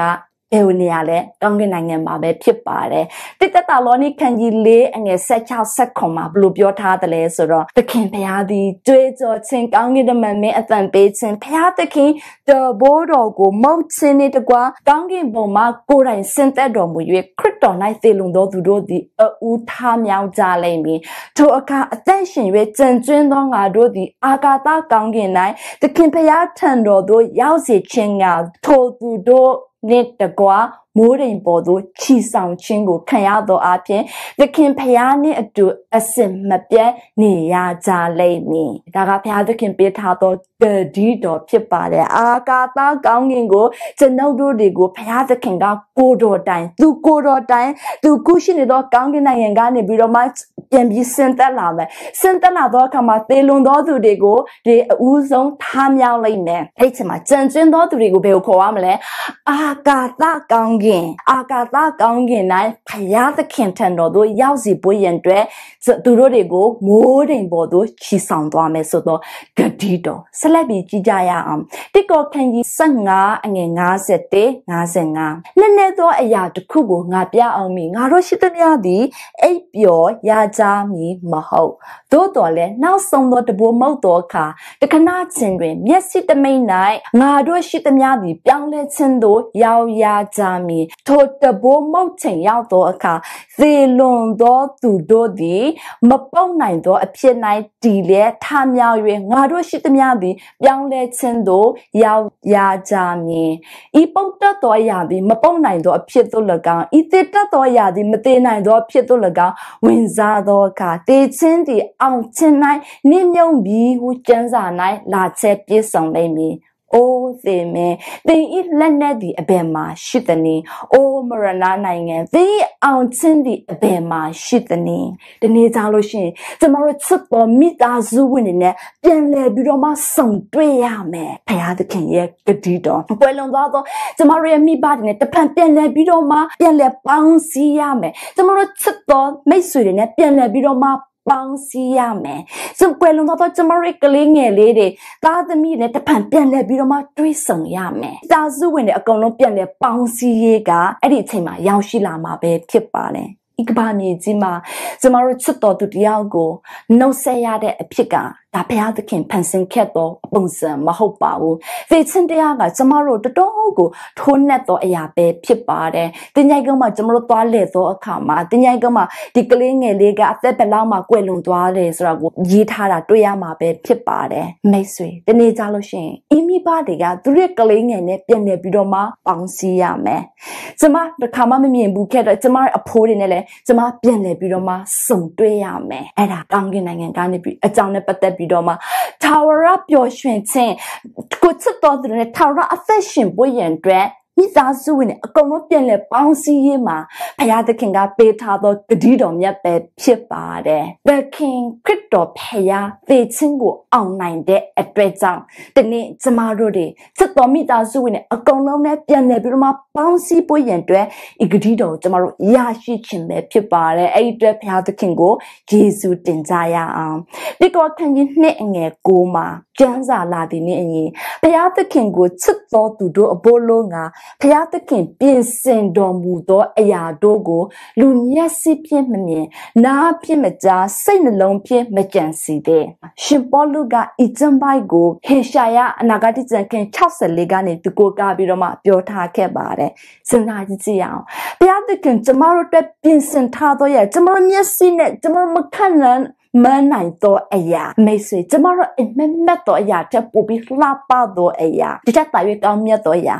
ဘယ်နေရာလဲတောင်ကနိုင်ငံမှာပဲဖြစ်ပါတယ်တိတတလောနိခန်းကြီး၄အငယ်16 19မှာဘလို့ပြောထားတယ်လဲဆိုတော့သခင်ဘုရားသည်ကြွေးကြော်ခြင်းကောင်းကင်တမန်မင်းအသံပေးခြင်းဘုရားသခင်တဘိုးတော်ကိုမုတ်ခြင်းနဲ့တကွာကောင်းကင်ဘုံမှာကိုယ်တိုင်ဆင်သက်တော်မူ၍ခရစ်တော်၌သေလွန်သောသူတို့သည်အူးထားမြောက်ကြလိမ့်မည်ထိုအခါအသက်ရှင်၍ကြံကျွင်းသောငါတို့သည်အာကာသကောင်းကင်၌သခင်ဘုရားထံတော်သို့ရောက်စေခြင်းကထိုသူတို့ net de goa မိုးရိမ်ပေါ်သို့ခြိဆောင်ခြင်းကိုခံရသောအပြင်သခင်ဖျားနှင့်အတူအစင်မပြတ်နေရကြလိမ့်မည်။ဒါကဖျားသခင်ပေးထားသောတတိတော်ဖြစ်ပါတယ်။အာကာသကောင်းကင်ကိုကျွန်ုပ်တို့တွေကိုဖျားသခင်ကကိုတော်တိုင်သူကိုတော်တိုင်သူကုရှိနေသောကောင်းကင်နိုင်ငံကနေပြီးတော့မှပြန်ပြီးဆင်းသက်လာမယ်။ဆင်းသက်လာသောအခါမှာသေလွန်သောသူတွေကိုဒီအဦးဆုံးထားမြောက်လိုက်မယ်။အဲ့ဒီချိန်မှာကြံကျင်းသောသူတွေကိုဘယ်ကိုခေါ်ရမလဲ။အာကာသကောင်းင်အာကာသကောင်းကင်၌ဖယားသခင်ထံတော်သို့ ရောက်စီပွင့်ရန်အတွက်သူတို့တွေကိုမိုးတိမ်ပေါ်သို့ချီဆောင်သွားမယ်ဆိုတော့ဂတိတော်ဆက်လက်ပြီးကြည့်ကြရအောင်တစ်ကောခန်းကြီး15အငယ်51 55နည်းနည်းသောအရာတစ်ခုကိုငါပြအောင်မည်ငါတို့ရှိသမျှသည်အိပ်ပျော်ရကြမည်မဟုတ်သို့တော်လည်းနောက်ဆုံးသောတဘိုးမဟုတ်သောအခါတခဏချင်းတွင် မျက်စိတမိန်၌ငါတို့ရှိသမျှသည်ပြောင်းလဲခြင်းသို့ရောက်ရကြမည်ထိုတဘိုးမဟုတ်ချိန်ရောက်သောအခါသေလွန်သောသူတို့သည်မပုတ်နိုင်သော အဖြစ်၌တည်လျက်ထမြောက်၍ငါတို့ရှိသမျှသည်ပြောင်းလဲခြင်းသို့ရောက်ရာကြမည်ဤပုတ်တတ်သောအရာသည်မပုတ်နိုင်သောအဖြစ်သို့၎င်းဤတည်တတ်သောအရာသည်မတည်နိုင်သောအဖြစ်သို့၎င်းဝင်စားသောအခါတည်ခြင်းသည်အောင်ခြင်း၌နှိမ့်မြုံပြီးဟုကျမ်းစာ၌လာချက်ပြည့်စုံလိမ့်မည်။အိုးစင်မဲသင်ဤလက်နက်သည်အဘယ်မှာရှိသနည်းအိုးမရဏနိုင်ငံသင်အောင်ချင်းသည်အဘယ်မှာရှိသနည်းဒီနေ့ကြောင့်လို့ရှိရင်ကျမတို့ချစ်တော်မိသားစုဝင်တွေနဲ့ပြန်လည်ပြီးတော့မှဆုံတွေ့ရမယ်ဖခင်သခင်ရဲ့ဂတိတော်ပွဲလွန်သွားသောကျမတို့ရဲ့မိဘတွေနဲ့တဖန်ပြန်လည်ပြီးတော့မှပြန်လည်ပေါင်းစည်းရမယ်ကျမတို့ချစ်တော်မိတ်ဆွေတွေနဲ့ပြန်လည်ပြီးတော့မှပေါင်းစည်းရမယ်။စွန့်ပွဲလွန်တော့ကျမတို့ကလေးငယ်လေးတွေသားသမီးနဲ့တပံပြန်လဲပြီးတော့မှတွေးဆောင်ရမယ်။တာစုဝင်တွေအကုန်လုံးပြန်လဲပေါင်းစည်းရေးကအဲ့ဒီအချိန်မှာရောက်ရှိလာမှာပဲဖြစ်ပါတယ်။ဤကဘာမြေကြီးမှာကျမတို့ချစ်တော်သူတယောက်ကိုနှုတ်ဆက်ရတဲ့အဖြစ်ကဒါဘုရားသခင်ဖန်ဆင်ခဲ့သောပုံစံမဟုတ်ပါဘူး။သေခြင်းတရားကကျမတို့တတော်ကိုထိုးနှက်သောအရာပဲဖြစ်ပါတယ်။တင်ញိုက်ကမှကျမတို့သွားလေသောအခါမှာတင်ញိုက်ကမှဒီကလေးငယ်လေးကအသက်ဘယ်လောက်မှကွယ်လွန်သွားတယ်ဆိုတာကိုရေးထားတာတွေ့ရမှာပဲဖြစ်ပါတယ်။မိတ်ဆွေဒီနေ့ကြလို့ရှိရင်အင်းမိဘတွေကသူရဲ့ကလေးငယ်နဲ့ပြန်နေပြီးတော့မှပေါင်းစည်းရမယ်။ကျမတစ်ခါမှမမြင်ဘူးခဲ့တော့ကျမအဖိုးတွေနဲ့လည်းကျမပြန်နေပြီးတော့မှစုံတွေ့ရမယ်။အဲ့ဒါကောင်းကင်နိုင်ငံကနေပြီးအကြောင်းနဲ့ပတ်သက်ပြီးပြီးတော့မှထာဝရပျော်ရွှင်ခြင်းကိုချစ်တော်သူတွေနဲ့ထာဝရအသက်ရှင်ပွင့်ရန်အတွက်မိသားစုဝင်နဲ့အကုန်လုံးပြန်လဲပေါင်းစည်းရေးမှာဘုရားသခင်ကပေးထားသောဂတိတော်မြတ်ပဲဖြစ်ပါတယ်။သခင်ခရစ်တော်ဖရာသေခြင်းကိုအောင်နိုင်တဲ့အတွေ့အကြုံဒီနေ့ကျမတို့တွေစစ်တော်မိသားစုဝင်နဲ့အကုန်လုံးနဲ့ပြန်လဲပြီးတော့မှပေါင်းစည်းပွင့်ရန်အတွက်ဤဂတိတော်ကျမတို့ရရှိခြင်းပဲဖြစ်ပါတယ်။အဲ့ဒီအတွက်ဘုရားသခင်ကိုယေရှုတင်ကြရအောင်။ဒီကောခန်းကြီးနှစ်အငယ်၉မှာကျမ်းစာလာသည်နှင့်အညီဘုရားသခင်ကိုချစ်တော်သူတို့အဖို့လုံးကဖျားသခင်ပြင်ဆင်တော်မူသောအရာတို့ကို လူမျက်စိဖြင့်မမြင်နားဖြင့်မကြားစိတ်နှလုံးဖြင့်မကြံစီတဲ့ရှင်ပေါလုကဣဇံဘိုက်ကိုဟေရှာယအနာဂတိကျမ်းခန်း64ကနေသူကိုကပြီးတော့မှ ပြောထားခဲ့ပါတယ်စဉ်းစားကြည့်ကြည့်အောင်ဖျားသခင်ကျမတို့အတွက်ပြင်ဆင်ထားသောရဲ့ကျမတို့မျက်စိနဲ့ကျမတို့မခံနိုင်မနိုင်တော့အရာမိတ်ဆွေကျမတို့အမက်မက်တော့အရာတက်ပို့ပြီးလှပတော့အရာဒီတက်တာရွေးကောင်းမြတ်တော့အရာ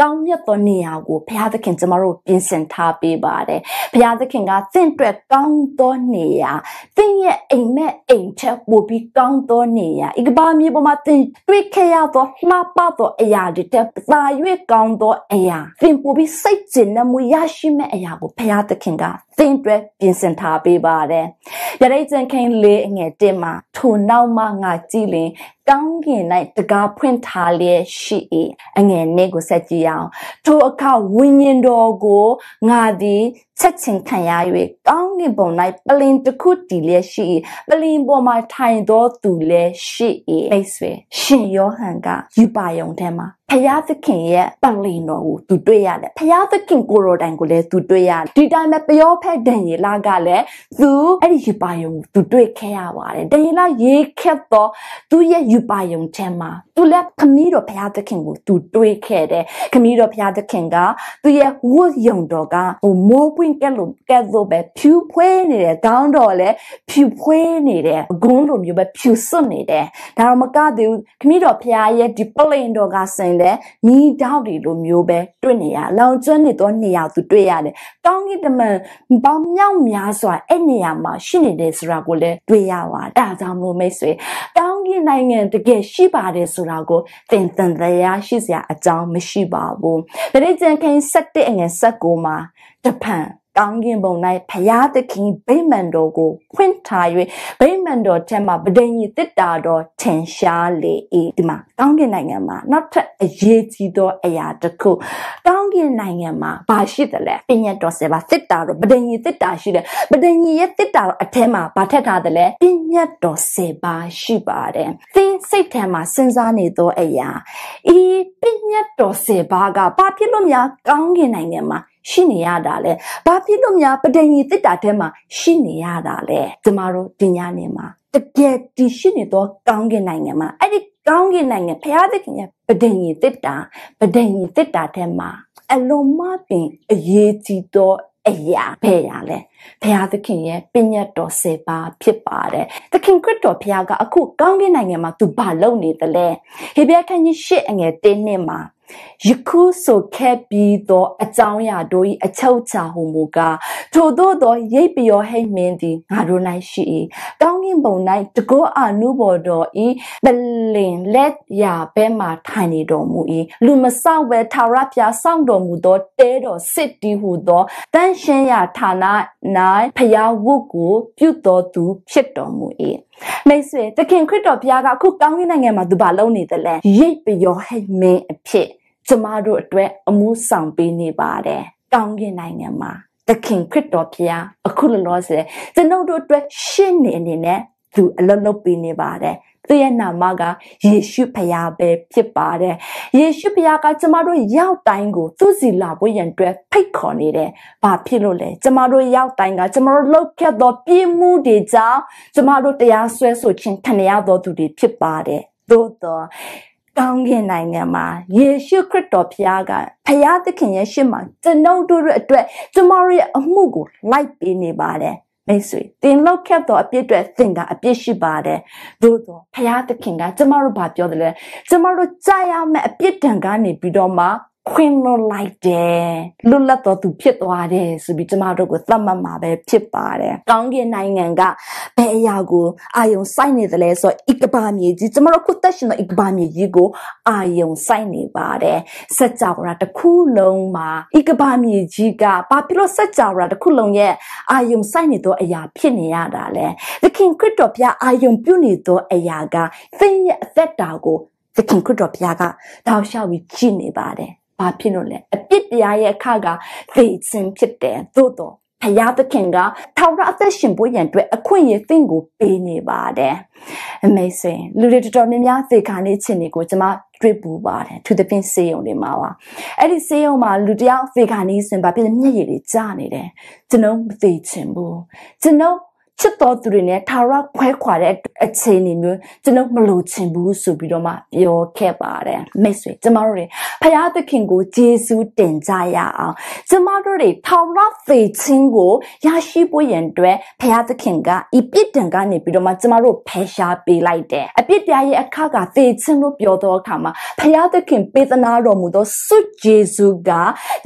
ကောင်းမြတ်တော့နေရာကိုဘုရားသခင်ကျမတို့ပြင်ဆင်ထားပေးပါတယ်ဘုရားသခင်ကသင်အတွက်ကောင်းတော့နေရာသင်ရဲ့အိမ်မက်အိမ်ချက်ပို့ပြီးကောင်းတော့နေရာဤကဘာမြေပေါ်မှာသင်တွေ့ခဲ့ရတော့လှပတော့အရာဒီတက်တာရွေးကောင်းတော့အရာသင်ပို့ပြီးစိတ်ကျဉ်နှမှုရရှိမဲ့အရာကိုဘုရားသခင်ကသင်အတွက်ပြင်ဆင်ထားပေးပါတယ်ရတဲ့ကျင်ခင်လေးအငယ်တင်မှာထိုနောက်မှငါကြည်လင်ကောင်းကင်၌တကားဖွင့်ထားလျက်ရှိ၏အငယ်နဲ့ကိုဆက်ကြည့်အောင်ထိုအခါဝိညာဉ်တော်ကိုငါသည်ချက်ချင်းခံရ၍ကောင်းကင်ဘုံ၌ပလင်တစ်ခုတည်လျက်ရှိ၏ပလင်ပေါ်မှာထိုင်သောသူလည်းရှိ၏အိတ်ဆွေရှင်ယောဟန်ကယူပါယုံထဲမှာဖယားသခင်ရဲ့ပလင်တော်ကိုသူတွေ့ရတယ်ဖယားသခင်ကိုရော်တိုင်ကိုလည်းသူတွေ့ရတယ်ဒီတိုင်းပဲပယောဖက်ဒန်ယေလကလည်းသူအဲ့ဒီယူပါယုံကိုသူတွေ့ခဲ့ရပါတယ်ဒန်ယေလရေးခက်တော့သူရဲ့有百用钱吗？သူလည်းခမီးတော်ဘုရားသခင်ကိုသူတွေးခဲ့တယ်ခမီးတော်ဘုရားသခင်ကသူရဲ့ဝတ်ယုံတော်ကဟိုမိုးပွင့်ကဲ့လို့ကဲ့သို့ပဲဖြူဖွေးနေတဲ့ခေါင်းတော်လည်းဖြူဖွေးနေတဲ့ဂုံးလိုမျိုးပဲဖြူစွတ်နေတယ်ဒါတော့မကသေးဘူးခမီးတော်ဘုရားရဲ့ဒီပလိန်တော်ကဆင်တဲ့မိတောက်တွေလိုမျိုးပဲတွေ့နေရလောင်ကျွမ်းနေသောနေရာသူတွေ့ရတယ်ကောင်းကင်တမန်ပေါင်းမြောက်များစွာအဲ့နေရာမှာရှိနေတယ်ဆိုတာကိုလည်းတွေ့ရပါဒါကြောင့်မို့မိတ်ဆွေကောင်းကင်နိုင်ငံတကယ်ရှိပါတယ်ဆိုဆိုတာကိုသင်တန်တရားရှိစရာအကြောင်းမရှိပါဘူး။ဗတိကျန်ခင်း7အငယ်19မှာတပံကောင်းကင်ဘုံ၌ဖရာသခင်ဗိမာန်တော်ကိုဖွင့်ထား၍ဗိမာန်တော်ထဲမှာပဒိညာတစ်တာတော်ထင်ရှားလေ၏ဒီမှာကောင်းကင်နိုင်ငံမှာနောက်ထပ်အရေးကြီးသောအရာတစ်ခုကောင်းကင်နိုင်ငံမှာဘာရှိသလဲပညာတော်ဆယ်ပါတစ်တာတော်ပဒိညာတစ်တာရှိတယ်ပဒိညာရဲ့တစ်တာတော်အထဲမှာဘာထက်ထားသလဲပညာတော်ဆယ်ပါရှိပါတယ်သင်စိတ်ထဲမှာစဉ်းစားနေသောအရာဤပညာတော်ဆယ်ပါကဘာဖြစ်လို့များကောင်းကင်နိုင်ငံမှာရှိနေရတာလဲဘာဖြစ်လို့များပဒဏီတစ်တာထဲမှာရှိနေရတာလဲကျမတို့ဒီညနေမှာတကယ်တည်ရှိနေတော့ကောင်းကင်နိုင်ငံမှာအဲ့ဒီကောင်းကင်နိုင်ငံဘုရားသခင်ရဲ့ပဒဏီတစ်တာပဒဏီတစ်တာထဲမှာအလုံးမပင်အရေးကြီးတော့အရာပဲရလဲဘုရားသခင်ရဲ့ပညတ်တော်၁၀ပါးဖြစ်ပါတယ်သခင်ခရစ်တော်ဘုရားကအခုကောင်းကင်နိုင်ငံမှာသူဘာလုပ်နေသလဲဟေဘရဲခန်းကြီး၈အငယ်၁နှစ်မှာယခုဆိုခဲ့ပြီးသော အကြောင်းအရာတို့၏အချုပ်ချာဟုမူကားထို့သောသောရိပ်ပျော်ဟိတ်မင်းသည်ငါတို့၌ရှိ၏ကောင်းကင်ဘုံ၌တကောအနုဘော်တော်၏ပလင်လက်ရာဘဲမှထိုင်နေတော်မူ၏လူမဆောက်ပဲထာဝရဘုရားစောင့်တော်မူသောတဲတော်စစ်တီးဟုသောတန်ရှင်းရာဌာန၌ဖျားဝုတ်ကိုပြုတော်သူဖြစ်တော်မူ၏မိတ်ဆွေသခင်ခရစ်တော်ဘုရားကအခုကောင်းကင်နိုင်ငံမှာသူဘာလုပ်နေသလဲရိပ်ပျော်ဟိတ်မင်းအဖြစ်ကျမတို့အတွက်အမှုဆောင်ပေးနေပါတယ်ကောင်းကင်နိုင်ငံမှာသခင်ခရစ်တော်ဘုရား အခုလောလောဆယ်ကျွန်ုပ်တို့အတွက်ရှင်းနေအနေနဲ့သူအလုပ်လုပ်ပေးနေပါတယ်သင်ရဲ့နာမကယေရှုဖရာပဲဖြစ်ပါတယ်ယေရှုဖရာကကျမတို့ရောက်တိုင်းကိုသူ့စီလာဖို့ရန်အတွက်ဖိတ်ခေါ်နေတယ်ဘာဖြစ်လို့လဲကျမတို့ရောက်တိုင်းကကျမတို့လောက်ခဲ့သောပြင်းမှုတွေကြောင့်ကျမတို့တရားစွဲဆိုခြင်းခံရသောသူတွေဖြစ်ပါတယ်သို့တော့ကောင်းကင်နိုင်ငံမှာယေရှုခရစ်တော်ဖခင်ကဖခင်သခင်ရဲ့ရှေ့မှာကျွန်ုပ်တို့အတွက်ကျွန်မတို့ရဲ့အမှုကိုလိုက်ပေးနေပါတယ်မိတ်ဆွေတင်လောက်ခဲ့တော့အပြစ်အတွက်သင်ကအပြစ်ရှိပါတယ်သို့တော့ဖရာသခင်ကကျမတို့ဘာပြောတယ်လဲကျမတို့ကြားရမယ့်အပြစ်ဒဏ်ကနေပြီးတော့မှခွင်လွတ်လိုက်တယ်လွတ်လပ်တော့သူဖြစ်သွားတယ်ဆိုပြီးကျမတို့ကိုသတ်မှတ်မှာပဲဖြစ်ပါတယ်။ကောင်းကင်နိုင်ငံကဘယ်အရာကိုအာယုံစိုက်နေသလဲဆိုတော့ဣကဘာမြေကြီးကျမတို့ခုသက်ရှင်တော့ဣကဘာမြေကြီးကိုအာယုံစိုက်နေပါတယ်။စัจ java ရာတစ်ခုလုံးမှာဣကဘာမြေကြီးကဘာဖြစ်လို့စัจ java ရာတစ်ခုလုံးရဲ့အာယုံစိုက်နေတော့အရာဖြစ်နေရတာလဲ။သခင်ခရစ်တော်ဘုရားအာယုံပြုနေတော့အရာကသင်ရဲ့အသက်တာကိုသခင်ခရစ်တော်ဘုရားကတောက်လျှောက်ပြီးကြည့်နေပါတယ်။ဘာဖြစ်လို့လဲအပြစ်တရားရဲ့အခကသေခြင်းဖြစ်တယ်သို့တော့ဖယားသခင်ကထောက်ရအသက်ရှင်ဖို့ရန်အတွက်အခွင့်အရေးသင်ကိုပေးနေပါတယ်။ Amazing လူတွေတော်တော်များများသေခါနေခြင်းတွေကိုကျွန်မတွေ့ပူပါတယ်သူသဖြင့်ဆေးရုံတွေမှာပါအဲ့ဒီဆေးရုံမှာလူတယောက်သေခါနေစင်ပါပြည့်မျက်ရည်တွေကျနေတယ်ကျွန်တော်မသေချင်ဘူးကျွန်တော်ချစ်တော်သူတွေနဲ့ထာဝရခွဲခွာတဲ့အခြေအနေမျိုးကျွန်တော်မလိုချင်ဘူးဆိုပြီးတော့မှပြောခဲ့ပါတယ်မိတ်ဆွေကျမတို့တွေဖရာသခင်ကိုယေရှုတင်ကြရအောင်ကျမတို့တွေထာဝရသေခြင်းကိုရရှိဖို့ရန်အတွက်ဖရာသခင်ကဤပြစ်ဒဏ်ကနေပြီးတော့မှကျမတို့ဖယ်ရှားပေးလိုက်တယ်အပြစ်ပြားရဲ့အခါကသေခြင်းလို့ပြောတော့အခါမှာဖရာသခင်ပေးသနာတော်မူသောစွယေရှုက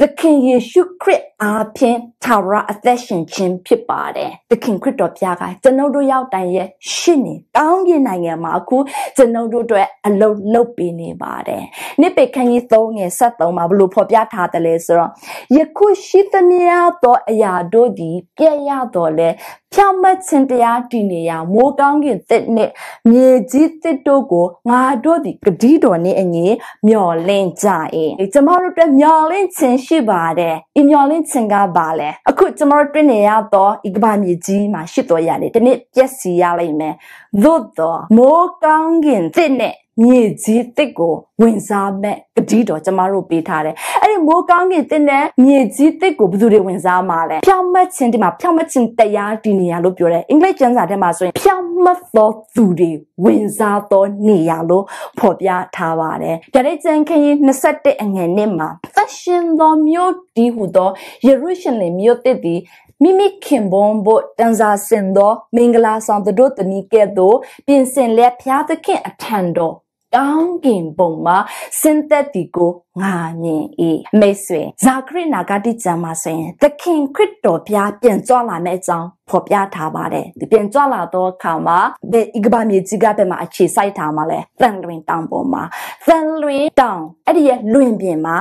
သခင်ယေရှုခရစ်အားဖြင့်ထာဝရအသက်ရှင်ခြင်းဖြစ်ပါတယ်သခင်ခရစ်တော်ဖျားကကျွန်ုပ်တို့ရောက်တိုင်ရဲ့ရှင့်နေတောင်းပြနိုင်ငံမှာအခုကျွန်ုပ်တို့အတွက်အလုပ်လုပ်ပေးနေပါတယ်။နိပေခန်းကြီး3ငယ်73မှာဘလို့ဖော်ပြထားတယ်လဲဆိုတော့ယခုရှိသမျှသောအရာတို့သည်ပြည့်ရတော်လဲဖြောင့်မတ်ခြင်းတရားတည်နေရာမိုးကောင်းကင်သစ်နှင့်မြေကြီးသစ်တို့ကိုငါတို့သည်ဂတိတော်နှင့်အညီမျော်လင့်ကြ၏ကျွန်တော်တို့အတွက်မျော်လင့်ခြင်းရှိပါတယ်ဤမျော်လင့်ခြင်းကဘာလဲအခုကျွန်တော်တို့တွေ့နေရသောဤကဘာမြေကြီးမှာရှိတော်ရတယ်ဒီနေ့ပျက်စီးရလိမ့်မယ်သို့တော်မိုးကောင်းကင်သစ်နှင့်မြေကြီးတစ်ကို ဝင်စားမဲ့တတိတော်ကျမတို့ပေးထားတယ်။အဲ့ဒီမိုးကောင်းကင်တင်တဲ့မြေကြီးတစ်ကိုဘယ်သူတွေဝင်စားမှာလဲ။ဖြောင်းမတ်ခြင်းဒီမှာဖြောင်းမတ်ခြင်းတရားဒီနေရာလို့ပြောတယ်။အင်္ဂလိပ်ကျမ်းစာထဲမှာဆိုရင်ဖြောင်းမတ်သောသူတွေဝင်စားသောနေရာလို့ဖော်ပြထားပါတယ်။ဒါရိတ်ကျမ်းခရင်21အငယ်နှစ်မှာသရှင်သောမြို့ဒီဟုသောယေရုရှလင်မြို့တစ်သည်မိမိခင်ပွန်ဖို့တန်စာစင်သောမင်္ဂလာဆောင်တို့တမီကဲ့သို့ပြင်ဆင်လက်ဖျားသခင်အထံတော်တောင်းကင်ပုံမှာစင်သက်တီကိုငါမြင်၏မိတ်ဆွေဇာခရစ်နာဂတိကျမ်းမှာဆိုရင်သခင်ခရစ်တော်ပြပြန်ကြွလာမယ့်အကြောင်းဖော်ပြထားပါတယ်ဒီပြန်ကြွလာတော့ခါမှာဘယ်ဤကဘာမြေကြီးကဘယ်မှာအခြေစိုက်ထားမှာလဲသံလွင်တောင်ပေါ်မှာသံလွင်တောင်အဲ့ဒီရဲ့လွင်ပြင်မှာ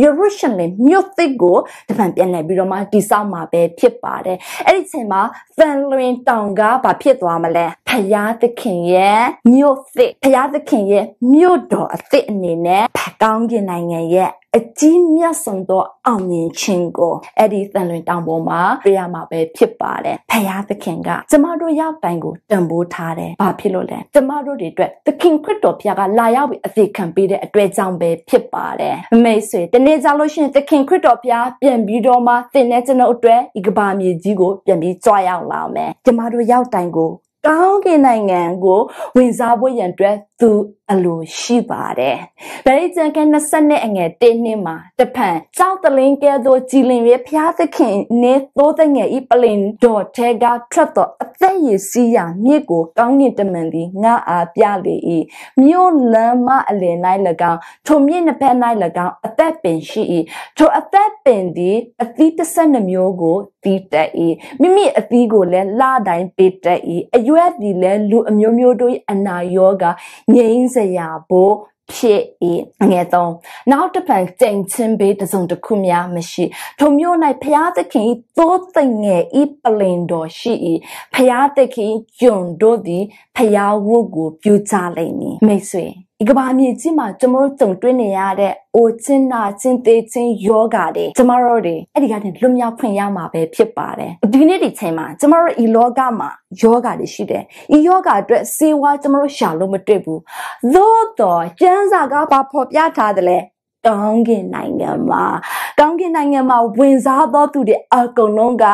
Jerusalem မြို့သစ်ကိုတပံပြန်လှည့်ပြီးတော့မှတိဆောက်မှာပဲဖြစ်ပါတယ်။အဲ့ဒီအချိန်မှာ Van Lin တောင်ကဘာဖြစ်သွားမလဲ။ဖယားသခင်ရဲ့မြို့သစ်ဖယားသခင်ရဲ့မြို့တော်အသစ်အနေနဲ့ကောင်းကင်နိုင်ငံရဲ့အကြီးမြတ်ဆုံးသောအောင်မြင်ခြင်းကိုအဲ့ဒီသံလွင်တောင်ပေါ်မှာတွေ့ရမှာပဲဖြစ်ပါတယ်။ဖယားသခင်ကကျမတို့ရပိုင်ကိုတန်ဖိုးထားတယ်။ဘာဖြစ်လို့လဲ။ကျမတို့တွေအတွက်သခင်ခရစ်တော်ဖယားကလာရောက်ပြီးအသေးခံပေးတဲ့အတွေ့အကြုံပဲဖြစ်ပါတယ်။မိတ်ဆွေတနေ့ကြလို့ရှိရင်သခင်ခရစ်တော်ဖယားပြန်ပြီးတော့မှသင်နဲ့ကျွန်တော်အတွက်ဒီကဘာမြေကြီးကိုပြန်ပြီးကြွားရောက်လာမယ်။ကျမတို့ရောက်တိုင်းကိုကောင်းကင်နိုင်ငံကို ဝင်စားဖို့ရန်အတွက်သူအလိုရှိပါတယ်။ဗရိတ်ကျန်က20နှစ်အငယ်1နှစ်မှာတဖန်ကြောက်တလင်းကဲသို့ကြည်လင်ရဖျားသခင်နေသိုးတဲ့ငယ်ဤပလင်တော်ထဲကထွက်တော်အသက်ရည်စီးရာမြစ်ကိုကောင်းကင်တမန်သည်ငါအားပြလေ၏။မြို့လမ်းမအလယ်၌၎င်းထိုမြစ်နှစ်ဖက်၌၎င်းအသက်ပင်ရှိ၏။ထိုအသက်ပင်သည်အသီး12မျိုးကိုသီးတက်၏။မိမိအသီးကိုလည်းလတိုင်းပေးတက်၏။အရွက်သည်လည်းလူအမျိုးမျိုးတို့၏အနာရောဂါငြိမ်းစစရာဘို့ဖြစ်၏ငယ်သုံးနောက်တစ်ဖန်ကြိမ်ချင်းပေးတစုံတစ်ခုများမရှိထုံမျိုး၌ဖျားသခင်၏သိုးသိငယ်ဤပလင်တော်ရှိ၏ဖျားသခင်ကျွန်တို့သည်ဖျားဝုတ်ကိုပြူချလိမ့်မည်မိတ်ဆွေဒီကဘာမြေကြီးမှာကျမတို့ကြုံတွေ့နေရတဲ့အိုချင်းနာချင်းသေးချင်းယောဂါတွေကျမတို့တွေအဲ့ဒီကနေလွတ်မြောက်ခွင့်ရမှာပဲဖြစ်ပါတယ်ဒီနေ့ဒီချိန်မှာကျမတို့ဤလောကမှာယောဂါတွေရှိတယ်ဤယောဂါအတွက်စေဝါကျမတို့ရှာလို့မတွေ့ဘူးသို့တော့ကျမ်းစာကဘာဖော်ပြထားတယ်လဲကောင်းကင်နိုင်ငံမှာ ကောင်းကင်နိုင်ငံမှာဝင်စားသောသူတွေအကုန်လုံးက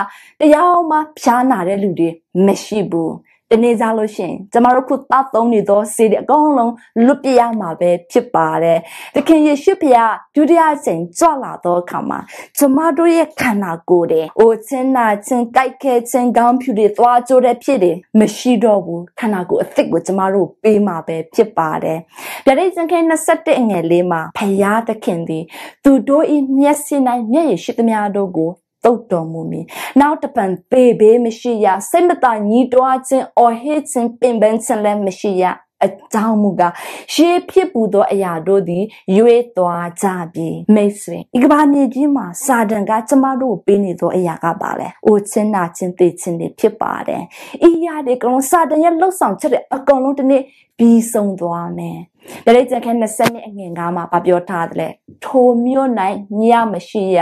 တရားမှဖြားနာတဲ့လူတွေမရှိဘူးတနေ့ကြလို့ရှိရင်ကျမတို့ခုသတ်သုံးနေသောစေတွေအကုန်လုံးလွတ်ပြရမှာပဲဖြစ်ပါတယ်။သခင်ယေရှုဖခင်ဒုတိယအချိန်ကြွလာသောအခါမှာကျမတို့ရဲ့ခန္ဓာကိုယ်တွေအိုချင်းနာချင်းကြိုက်ခဲချင်းကောင်းဖြူတွေသွားကြိုးတဲ့ဖြစ်တွေမရှိတော့ဘူးခန္ဓာကိုယ်အသစ်ကိုကျမတို့ပေးမှာပဲဖြစ်ပါတယ်။ဗျာဒိတ်စံခဲ27အငယ်လေးမှာဖခင်သခင်သည်သူတို့၏မျက်စိ၌မျက်ရည်ရှိသမျှတို့ကိုတုတ်တော်မူမည်နောက်တပံပေဘေးမရှိရစိတ်မတညီးတွားခြင်းအော်ဟစ်ခြင်းပင်ပန်းခြင်းလည်းမရှိရအကြောင်းမူကားရှေးဖြစ်ပူသောအရာတို့သည်ရွေးသွားကြပြီမိတ်ဆွေဤကဘာမြေကြီးမှာ စာတန်ကကျမတို့ပေးနေသောအရာကပါလဲ။အိုချင်းနာချင်းသိချင်းတွေဖြစ်ပါတယ်။ဤရတဲ့အကုန်လုံးစာတန်ရဲ့လှုပ်ဆောင်ချက်တွေအကုန်လုံးဒီနေ့ပြီးဆုံးသွားမယ်။။ဒါလေးကျန်ခဲ20နှစ်အငင်ကားမှာဗပြောထားတယ်လေ။ထိုမြို့၌ညမရှိရ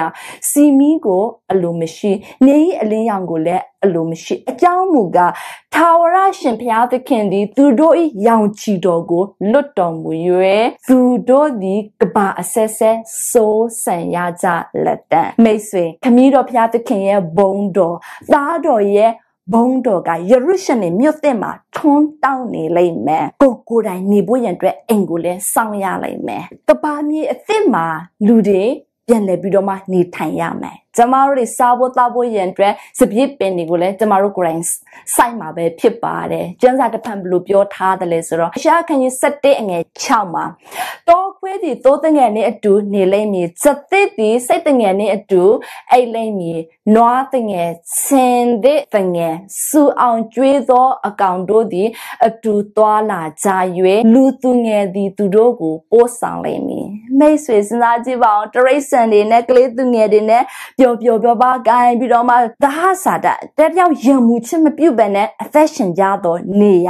စီမီကို အလိုမရှိ နေဤအလင်းရောင်ကိုလည်းအလိုမရှိ အကြောင်းမူကားထာဝရရှင်ဘုရားသခင်သည် သူတို့၏ရောင်ခြည်တော်ကိုလွတ်တော်မူ၍သူတို့သည်ကဘာအဆက်ဆက်စိုးဆန်ရကြလက်တံမိတ်ဆွေခမည်းတော်ဘုရားသခင်ရဲ့ဘုန်းတော်သားတော်ရဲ့ဘုံတော်ကယေရုရှလင်မြို့သစ်မှာထွန်းတောင်းနေလိမ့်မယ်ကိုကိုယ်တိုင်နေဖို့ရန်အတွက်အိမ်ကိုလည်းစောင့်ရလိမ့်မယ်ကဘာမြေအသစ်မှာလူတွေပြန်လည်ပြီးတော့မှနေထိုင်ရမယ်ကျမတို့တွေစားဖို့တောက်ဖို့ရန်အတွက်စပြစ်ပင်တွေကိုလည်းကျမတို့ grains စိုက်မှာပဲဖြစ်ပါတယ်။ကျန်းစာတစ်ဖန်ဘလို့ပြောထားတယ်လဲဆိုတော့အရှာခန်းကြီး7အငယ်6မှာတောခွေးသည်သိုးတငယ်နဲ့အတူနေလိမ့်မည်။ဇသစ်သည်စိတ်တငယ်နဲ့အတူအိတ်လိမ့်မည်။နွားတငယ်ဆင်သစ်တငယ်စူအောင်ကျွေးသောအကောင်တို့သည်အတူသွားလာကြ၍လူသူငယ်သည်သူတို့ကိုပို့ဆောင်လိမ့်မည်။မိတ်ဆွေစဉ်းစားကြည့်ပါအောင်တရိတ်ဆန်တွေနဲ့ကလေးသူငယ်တွေနဲ့ပျော်ပျော်ပျော်ပါကင်ပြီးတော့မှသဟဆာတတဲပြောက်ရံမှုချင်းမပြုတ်ပဲနဲ့ affection ရတော့နေရ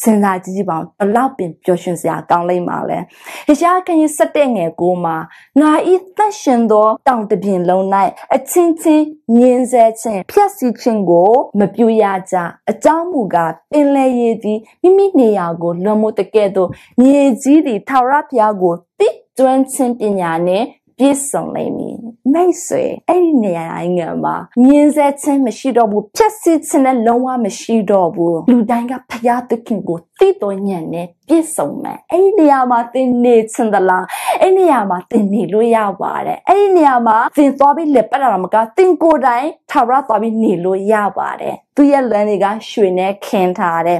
စဉ်းစားကြည့်ကြည့်ပါဦးဘလောက်ပင်ပျော်ရွှင်စရာကောင်းလိမ့်မှာလဲဟေရှားခရင်၁၁ငယ်ကိုမှာငါဤသက်ရှင်သောတောင်တပြင်လုံး၌အချင်းချင်းညင်းဆဲခြင်းဖြတ်စီခြင်းကို မပြုတ်ရကြအကြောင်းမူကားပင်လဲရည်သည်မိမိနေရာကိုလွန်မို့တကဲ့သို့မြေကြီးသည်ထာဝရဘုရားကိုတိကျွမ်းခြင်းပညာနှင့်ပြည့်စုံလိမ့်မည်မိတ်ဆွေအဲ့ဒီနေရာတိုင်းငံမှာညင်ဆဲခြင်းမရှိတော့ဘူးဖြက်စစ်ခြင်းလည်းလုံးဝမရှိတော့ဘူးလူတိုင်းကဖျားသခင်ကိုသိတော်ညံ့နဲ့ပြည့်စုံမယ်အဲ့ဒီနေရာမှာသင်နေခြင်းသလားအဲ့ဒီနေရာမှာသင်နေလို့ရပါတယ်အဲ့ဒီနေရာမှာသင်သွားပြီးလက်ပတ်တာမကသင်ကိုယ်တိုင် ထာဝရသွားပြီးနေလို့ရပါတယ်သူရဲ့လွမ်းတွေကရွှေနဲ့ခင်ထားတဲ့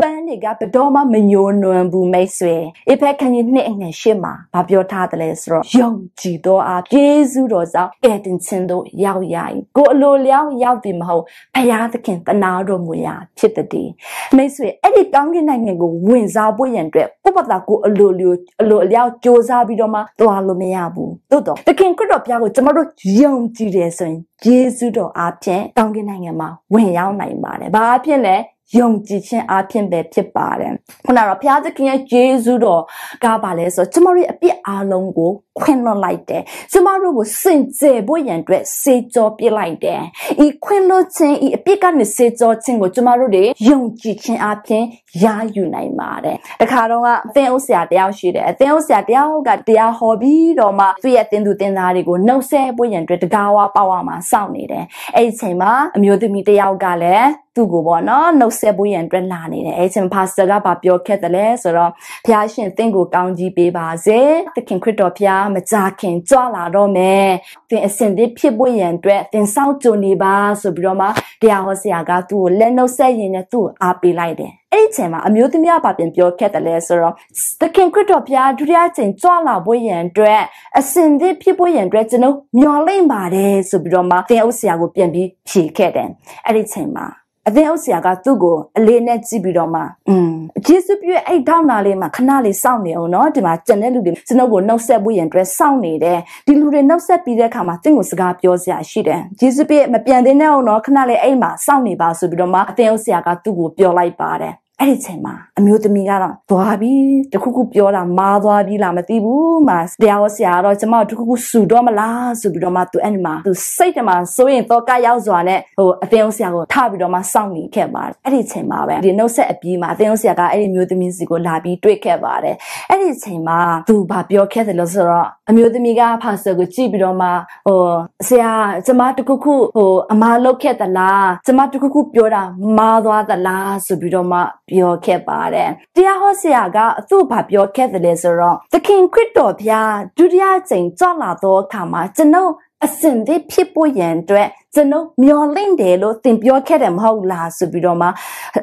ပန်းတွေကဘတော်မှမညိုနွမ်းဘူးမိတ်ဆွေအဖက်ခန်းကြီးနှစ်အငယ်ရှစ်မှာဗာပြောထားတယ်လဲဆိုတော့ယုံကြည်သောအားကျေးဇူးတော်ကြောင့်ကယ်တင်ခြင်းတို့ရောက်ရည်ကိုအလိုလျောက်ရောက်ပြီမဟုတ်ဖရာသခင်တနာတော်မူရာဖြစ်တည်းမိတ်ဆွေအဲ့ဒီကောင်းကင်နိုင်ငံကိုဝင်စားဖို့ရန်အတွက်ကိုပတာကိုအလိုလျောအလိုအလျောက်စ조사ပြီးတော့မှသွားလို့မရဘူးသို့တော့သခင်ခရစ်တော်ပြားကိုကျွန်တော်တို့ယုံကြည်တယ်ဆိုရင်ယေရှုတော်အားဖြင့်ကောင်းကင်နိုင်ငံမှာဝင်ရောက်ရောက်နိုင်ပါတယ်။ဘာအဖြစ်လဲယုံကြည်ခြင်းအဖြစ်ပဲဖြစ်ပါတယ်။ခုနကတော့ဘုရားသခင်ရဲ့ယေရှုတော်ကပါလဲဆိုတော့ကျမတို့ရဲ့အပြစ်အလုံးကိုခွင့်လွှတ်လိုက်တယ်ကျမတို့ကိုစင်ကြယ်ဖို့ရန်အတွက်စေကြောပြစ်လိုက်တယ်ဤခွင့်လွှတ်ခြင်းဤအပြစ်ကနေစေကြောခြင်းကိုကျမတို့တွေယုံကြည်ခြင်းအပြင်ရယူနိုင်ပါတယ်တခါတော့ကအသင်းဥဆရာတယောက်ရှိတယ်အသင်းဥဆရာတယောက်ကတရားဟောပြီးတော့မှသူ့ရဲ့တင်းသူတင်းသားတွေကိုနှုတ်ဆက်ဖို့ရန်အတွက်တကားဝပေါဝါမှာစောင့်နေတယ်အဲ့ဒီချိန်မှာအမျိုးသမီးတယောက်ကလည်းသူ့ကိုပေါ့နော်နှုတ်ဆက်ဖို့ရန်အတွက်လာနေတယ်အဲချင်းပါစတာကဗာပြောခဲ့တယ်လဲဆိုတော့ဘုရားရှင်သင်ကိုကောင်းကြီးပေးပါစေသခင်ခရစ်တော်ဘုရားမကြခင်ကြွလာတော့မယ်သင်အစဉ်သစ်ဖြစ်ပွင့်ရန်အတွက်သင်စောင့်ကြိုနေပါဆိုပြီးတော့မှတရားဟောဆရာကသူ့ကိုလက်နှုတ်ဆက်ရင်းနဲ့သူ့ကိုအားပေးလိုက်တယ်ဲ့ဒီအချိန်မှာအမျိုးသမီးကပါပြန်ပြောခဲ့တယ်လဲဆိုတော့သခင်ခရစ်တော်ဘုရားဒုတိယအချိန်ကြွလာပွေရန်အတွက်အစင်သစ်ဖြစ်ပွေရန်အတွက်ကျွန်တော်မျှော်လင့်ပါတယ်ဆိုပြီးတော့မှသင်အုပ်ဆရာကိုပြန်ပြီးဖြေခဲ့တယ်အဲ့ဒီအချိန်မှာအသင်းအုပ်ဆရာကသူ့ကိုအလေးနဲ့ကြည့်ပြီးတော့မှอืมယေရှုပြည့်အဲ့ထောက်နာလေးမှာခဏလေးစောင့်နေအောင်เนาะဒီမှာကျန်တဲ့လူတွေကျွန်ုပ်ကိုနှုတ်ဆက်ဖို့ရန်အတွက်စောင့်နေတယ်ဒီလူတွေနှုတ်ဆက်ပြီးတဲ့အခါမှာသင်ကိုစကားပြောစရာရှိတယ်ယေရှုပြည့်မပြန်သေးနဲ့အောင်เนาะခဏလေးအဲ့မှာစောင့်နေပါဆိုပြီးတော့မှအသင်းအုပ်ဆရာကသူ့ကိုပြောလိုက်ပါတယ်အဲ့ဒီချိန်မှာအမျိုးသမီးကတော့သွားပြီတခုခုပြောတာမာသွားပြီလားမသိဘူးမာတရားဟောဆရာကတော့ကျမတို့တခုခုစူတော့မလားဆိုပြီးတော့မှသူအဲ့ဒီမှာသူစိတ်ထဲမှာစိုးရင်တော့ကရောက်စွာနဲ့ဟိုအသင်းဟောဆရာကိုထပြီးတော့မှစောင့်နေခဲ့ပါတယ်အဲ့ဒီချိန်မှာပဲဒီနှုတ်ဆက်အပြီးမှာအသင်းဟောဆရာကအဲ့ဒီမျိုးသမီးစီကိုလာပြီးတွေ့ခဲ့ပါတယ်အဲ့ဒီချိန်မှာသူဗာပြောခဲ့တယ်လို့ဆိုတော့အမျိုးသမီးကဖာဆယ်ကိုကြည့်ပြီးတော့မှဟိုဆရာကျမတခုခုဟိုအမားလုတ်ခဲ့သလားကျမတခုခုပြောတာမာသွားသလားဆိုပြီးတော့မှပြောခဲ့ပါတယ်။တရားဟောဆရာကသူ့ဘာပြောခဲ့သလဲဆိုတော့သခင်ခရစ်တော်ဘုရားဒုတိယကြိမ်ကြွလာသောအခါမှာ ကျွန်ုပ်အစင်သစ်ဖြစ်ဖို့ရန်အတွက် ကျွန်ုပ်မျော်လင့်တယ်လို့သင်ပြောခဲ့တယ်မဟုတ်လားဆိုပြီးတော့မှ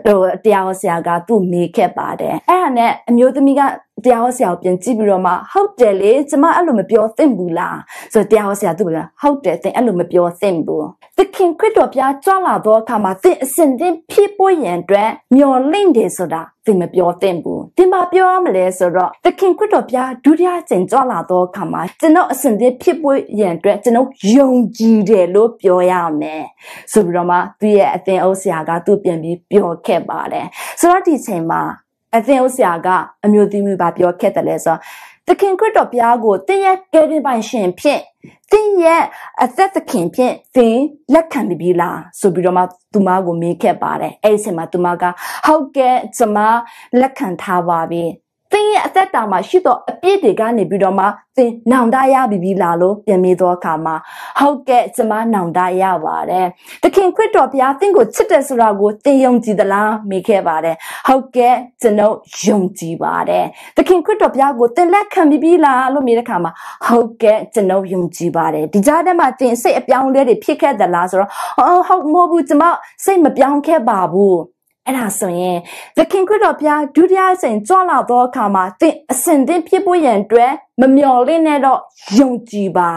ဟိုတရားဟောဆရာကသူ့မေးခဲ့ပါတယ်။အဲ့ဒါနဲ့အမျိုးသမီးကတရားဟောဆရာကိုပြန်ကြည့်ပြီးတော့မှဟုတ်တယ်လေကျမအဲ့လိုမပြောသင့်ဘူးလားဆိုတော့တရားဟောဆရာသူ့ပြောဟုတ်တယ်သင်အဲ့လိုမပြောသင့်ဘူးသခင်ခရစ်တော်ပြားကြွလာသောအခါမှာသင်အစဉ်သင်ဖြစ်ပေါ်ရန်အတွက်မျှော်လင့်တယ်ဆိုတာသင်မပြောသင့်ဘူးသင်မပြောရမလဲဆိုတော့သခင်ခရစ်တော်ပြားဒုတိယကျင်ကြွလာသောအခါမှာကျွန်တော်အစဉ်သင်ဖြစ်ပေါ်ရန်အတွက်ကျွန်တော်ယုံကြည်တယ်လို့ပြောရမယ်ဆိုပြီးတော့မှသူ့ရဲ့အသင်အုပ်ဆရာကသူ့ပြန်ပြီးပြောခဲ့ပါတယ်ဆိုတော့ဒီချိန်မှာအသင်ဥဆရာက အမျိုးသမီးပါပြောခဲ့တယ်လဲဆိုတော့သခင်ခရစ်တော်ဘုရားကိုသင်ရဲ့ကယ်တင်ပိုင်ရှင်ဖြင့်သင်ရဲ့အသက်သခင်ဖြင့်သင်လက်ခံပြီလားဆိုပြီးတော့မှသူမကိုမေးခဲ့ပါတယ်အဲ့ဒီအချိန်မှာသူမကဟုတ်ကဲ့ကျွန်မလက်ခံထားပါပြီသင်ရဲ့အသက်တာမှာရှိသောအပြစ်တွေကနေပြီးတော့မှသင်နောင်တရပြီပြီလားလို့ပြန်မေးသောအခါမှာဟုတ်ကဲ့ကျွန်မနောင်တရပါတယ်။သခင်ခရစ်တော်ဘုရားသင်ကိုချစ်တယ်ဆိုတာကိုသင်ယုံကြည်သလားမေးခဲ့ပါတယ်။ဟုတ်ကဲ့ကျွန်ုပ်ယုံကြည်ပါတယ်။သခင်ခရစ်တော်ဘုရားကိုသင်လက်ခံပြီပြီလားလို့မေးတဲ့အခါမှာဟုတ်ကဲ့ကျွန်ုပ်ယုံကြည်ပါတယ်။ဒီကြားထဲမှာသင်စိတ်အပြောင်းအလဲတွေဖြစ်ခဲ့သလားဆိုတော့ဟုတ်မဟုတ်ဘူးကျွန်မစိတ်မပြောင်းခဲ့ပါဘူး။အဲ့ဒါဆိုရင်သခင်ခရစ်တော်ဘုရားဒုတိယအစဉ်ကြွလာသောအခါမှာသင်အစဉ်သင်ဖြစ်ဖို့ရန်အတွက်မမျော်လင့်နဲ့တော့ယုံကြည်ပါ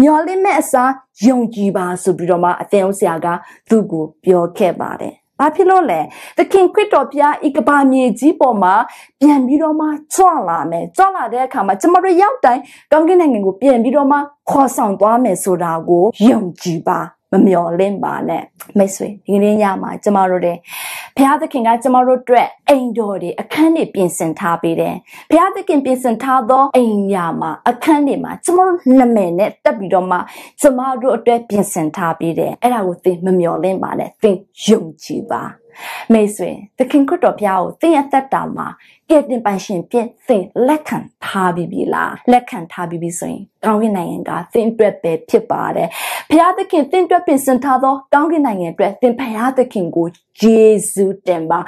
မျော်လင့်မဲ့အစားယုံကြည်ပါဆိုပြီးတော့မှအသင်ဦးဆရာကသူ့ကိုပြောခဲ့ပါတယ်။ဘာဖြစ်လို့လဲသခင်ခရစ်တော်ဘုရားဤကဘာမြေကြီးပေါ်မှာပြန်ပြီးတော့မှကြွလာမယ်ကြွလာတဲ့အခါမှာကျွန်တော်တို့ရောက်တိုင်းကောင်းကင်နိုင်ငံကိုပြန်ပြီးတော့မှခေါ်ဆောင်သွားမယ်ဆိုတာကိုယုံကြည်ပါမမျော်လင့်ပါနဲ့မိတ်ဆွေဒီကနေ့ညမှာကျမတို့တဲ့ဘုရားသခင်ကကျမတို့အတွက်အိမ်တော်တွေအခန်းတွေပြင်ဆင်ထားပေးတယ်ဘုရားသခင်ပြင်ဆင်ထားသောအိမ်ယာမှာအခန်းတွေမှာကျမတို့နာမည်နဲ့တက်ပြီးတော့မှကျမတို့အတွက်ပြင်ဆင်ထားပေးတယ်အဲ့ဒါကိုသင်မမျှော်လင့်ပါနဲ့သင်ယုံကြည်ပါမိတ်ဆွေသခင်ခရစ်တော်ဘုရားကိုသင်ရဲ့သက်တာမှာကယ်တင်ပိုင်ရှင်ပြင်သင်လက်ခံထားပြီးပြီလားလက်ခံထားပြီးပြီဆိုရင်ကောင်းကင်နိုင်ငံကသင်အတွက်ပဲဖြစ်ပါတယ်ဘုရားသခင်သင်အတွက်ပြင်ဆင်ထားသောကောင်းကင်နိုင်ငံအတွက်သင်ဘုရားသခင်ကိုယေရှုတင်ပါ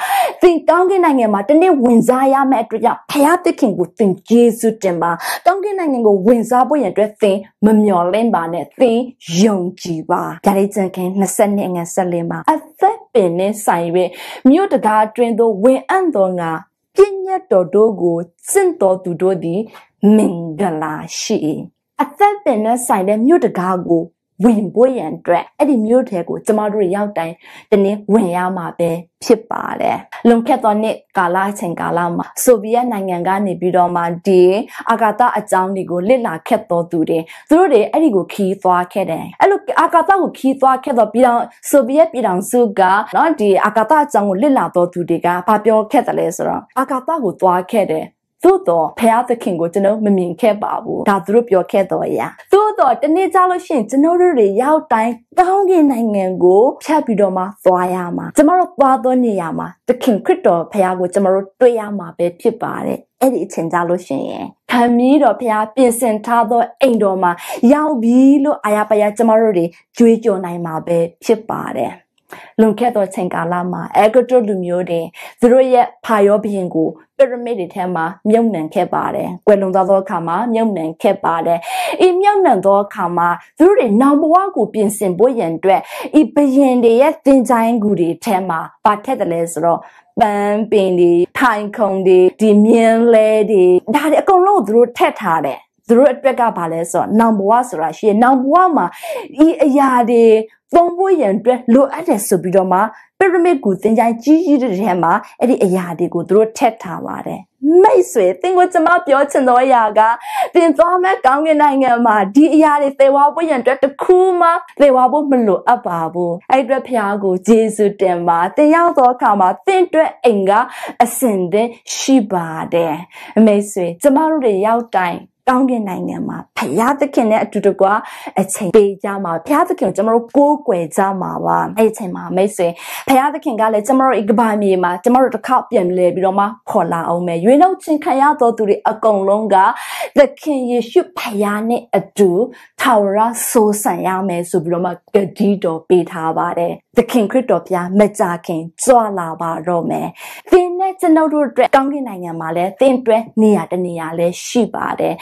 သင်ကောင်းကင်နိုင်ငံမှာတနေ့ဝင်စားရမယ့်အတွက်ကြောင့်ဘုရားသခင်ကိုသင်ယေရှုတင်ပါကောင်းကင်နိုင်ငံကိုဝင်စားဖို့ရန်အတွက်သင်မမျော်လင့်ပါနဲ့သင်ယုံကြည်ပါဒါလေးကျန်ခင်20နှစ်ငယ်ဆက်လင်းပါအသက်ပင်နဲ့ဆိုင်ပြီးမြို့တကားအတွင်းသို့ဝင်အံ့သောငါပြည့်ညတ်တော်တို့ကိုစင့်တော်သူတို့သည်မင်္ဂလာရှိ၏အသက်ပင်နဲ့ဆိုင်တဲ့မြို့တကားကိုဝင်ပွင့်ရန်အတွက်အဲ့ဒီမြို့ထဲကို ကျမတို့ရောက်တိုင်းတနည်းဝင်ရမှာပဲဖြစ်ပါတယ်။လွန်ခဲ့သောနှစ်ကာလအချိန်ကာလမှာဆိုဗီယက်နိုင်ငံကနေပြီးတော့မှဒီအာဂါတအကြောင်းတွေကိုလစ်လာခဲ့တော်သူတွေသူတို့တွေအဲ့ဒီကိုခီးသွားခဲ့တယ်။အဲ့လိုအာဂါတကိုခီးသွားခဲ့တော့ပြည်တော်ဆိုဗီယက်ပြည်တော်စုကနော်ဒီအာဂါတအကြောင်းကိုလစ်လာတော်သူတွေကဘာပြောခဲ့တယ်လဲဆိုတော့အာဂါတကိုသွားခဲ့တယ်။သို့တော့ဖရာသခင်ကိုကျွန်တော်မမြင်ခဲ့ပါဘူးဒါသူတို့ပြောခဲ့တော့အရာသို့တော့တနေ့ကြလို့ရှိရင်ကျွန်တော်တို့တွေရောက်တိုင်းကောင်းကင်နိုင်ငံကိုဖြတ်ပြီးတော့မှသွားရမှာကျွန်တော်တို့သွားသောနေရာမှာသခင်ခရစ်တော်ဖရာကိုကျွန်တော်တို့တွေ့ရမှာပဲဖြစ်ပါတယ်အဲ့ဒီအချိန်ကြလို့ရှင်ရယ်ခံပြီးတော့ဖះပြင်ဆင်ထားသောအိမ်တော်မှာရောက်ပြီလို့အာရပါရကျမတို့တွေကြွေးကြော်နိုင်မှာပဲဖြစ်ပါတယ်လွန်ခဲ့သောချိန်ကာလမှာအက်ဂတ်လူမျိုးတွေသူတို့ရဲ့ဖာယောဘရင်ကိုပီရမစ်တွေထဲမှာမြုပ်နှံခဲ့ပါတယ်။ကွယ်လွန်သွားသောအခါမှာမြုပ်နှံခဲ့ပါတယ်။ဤမြုပ်နှံသောအခါမှာသူတို့တွေနောင်ဘဝကိုပြင်ဆင်ဖို့ရန်အတွက်ဤဘရင်တွေရဲ့သင်ချိုင်းကူတွေထဲမှာပါထက်တယ်လဲဆိုတော့ပန်းပင်တွေထိုင်ခုံတွေဒီမြင်းလဲတွေဒါတွေအကုန်လုံးသူတို့ထက်ထားတယ်သူတို့အတွက်ကဘာလဲဆိုတော့နောင်ဘဝဆိုတာရှိရနောင်ဘဝမှာဤအရာတွေသုံးဖို့ရန်အတွက်လိုအပ်တယ်ဆိုပြီးတော့မှပီရမစ်ကူသင်ချိုင်းကြီးကြီးတဲ့ထဲမှာအဲ့ဒီအရာတွေကိုသူတို့ထက်ထားပါတယ်မိတ်ဆွေသင်ကိုကျွန်မပြောချင်သောအရာကသင်သွားမဲ့ကောင်းကင်နိုင်ငံမှာဒီအရာတွေသေဝါဖို့ရန်အတွက်တခုမှသေဝါဖို့မလိုအပ်ပါဘူးအဲ့အတွက်ဖခင်ကိုယေရှုတင်ပါသင်ရောက်သောအခါမှာသင်အတွက်အိမ်က အစင်တဲ့ရှိပါတယ်မိတ်ဆွေကျွန်မတို့တွေရောက်တိုင်းကောင်းကင်နိုင်ငံမှာဖရာသခင်နဲ့အတူတကွအချိန်ပေးကြမှာဖရာသခင်ကိုကျွန်တော်တို့ကိုးကွယ်ကြမှာပါအဲ့အချိန်မှာမိတ်ဆွေဖရာသခင်ကလည်းကျွန်တော်တို့ဤကဘာမြေမှာကျွန်တော်တို့တစ်ခေါက်ပြန်လဲပြီးတော့မှခေါ်လာအောင်မယ်ရွေးနှုတ်ခြင်းခံရတော်သူတွေအကုန်လုံးကသခင်ယေရှုဖရာနဲ့အတူထာဝရဆိုးဆန်ရမယ်ဆိုပြီးတော့မှကတိတော်ပေးထားပါတယ်သခင်ခရစ်တော်ဖရာမကြခင်ကြွလာပါတော့မယ်သင်နဲ့ကျွန်တော်တို့အတွက်ကောင်းကင်နိုင်ငံမှာလည်းသင်အတွက်နေရာတနေရာလည်းရှိပါတယ်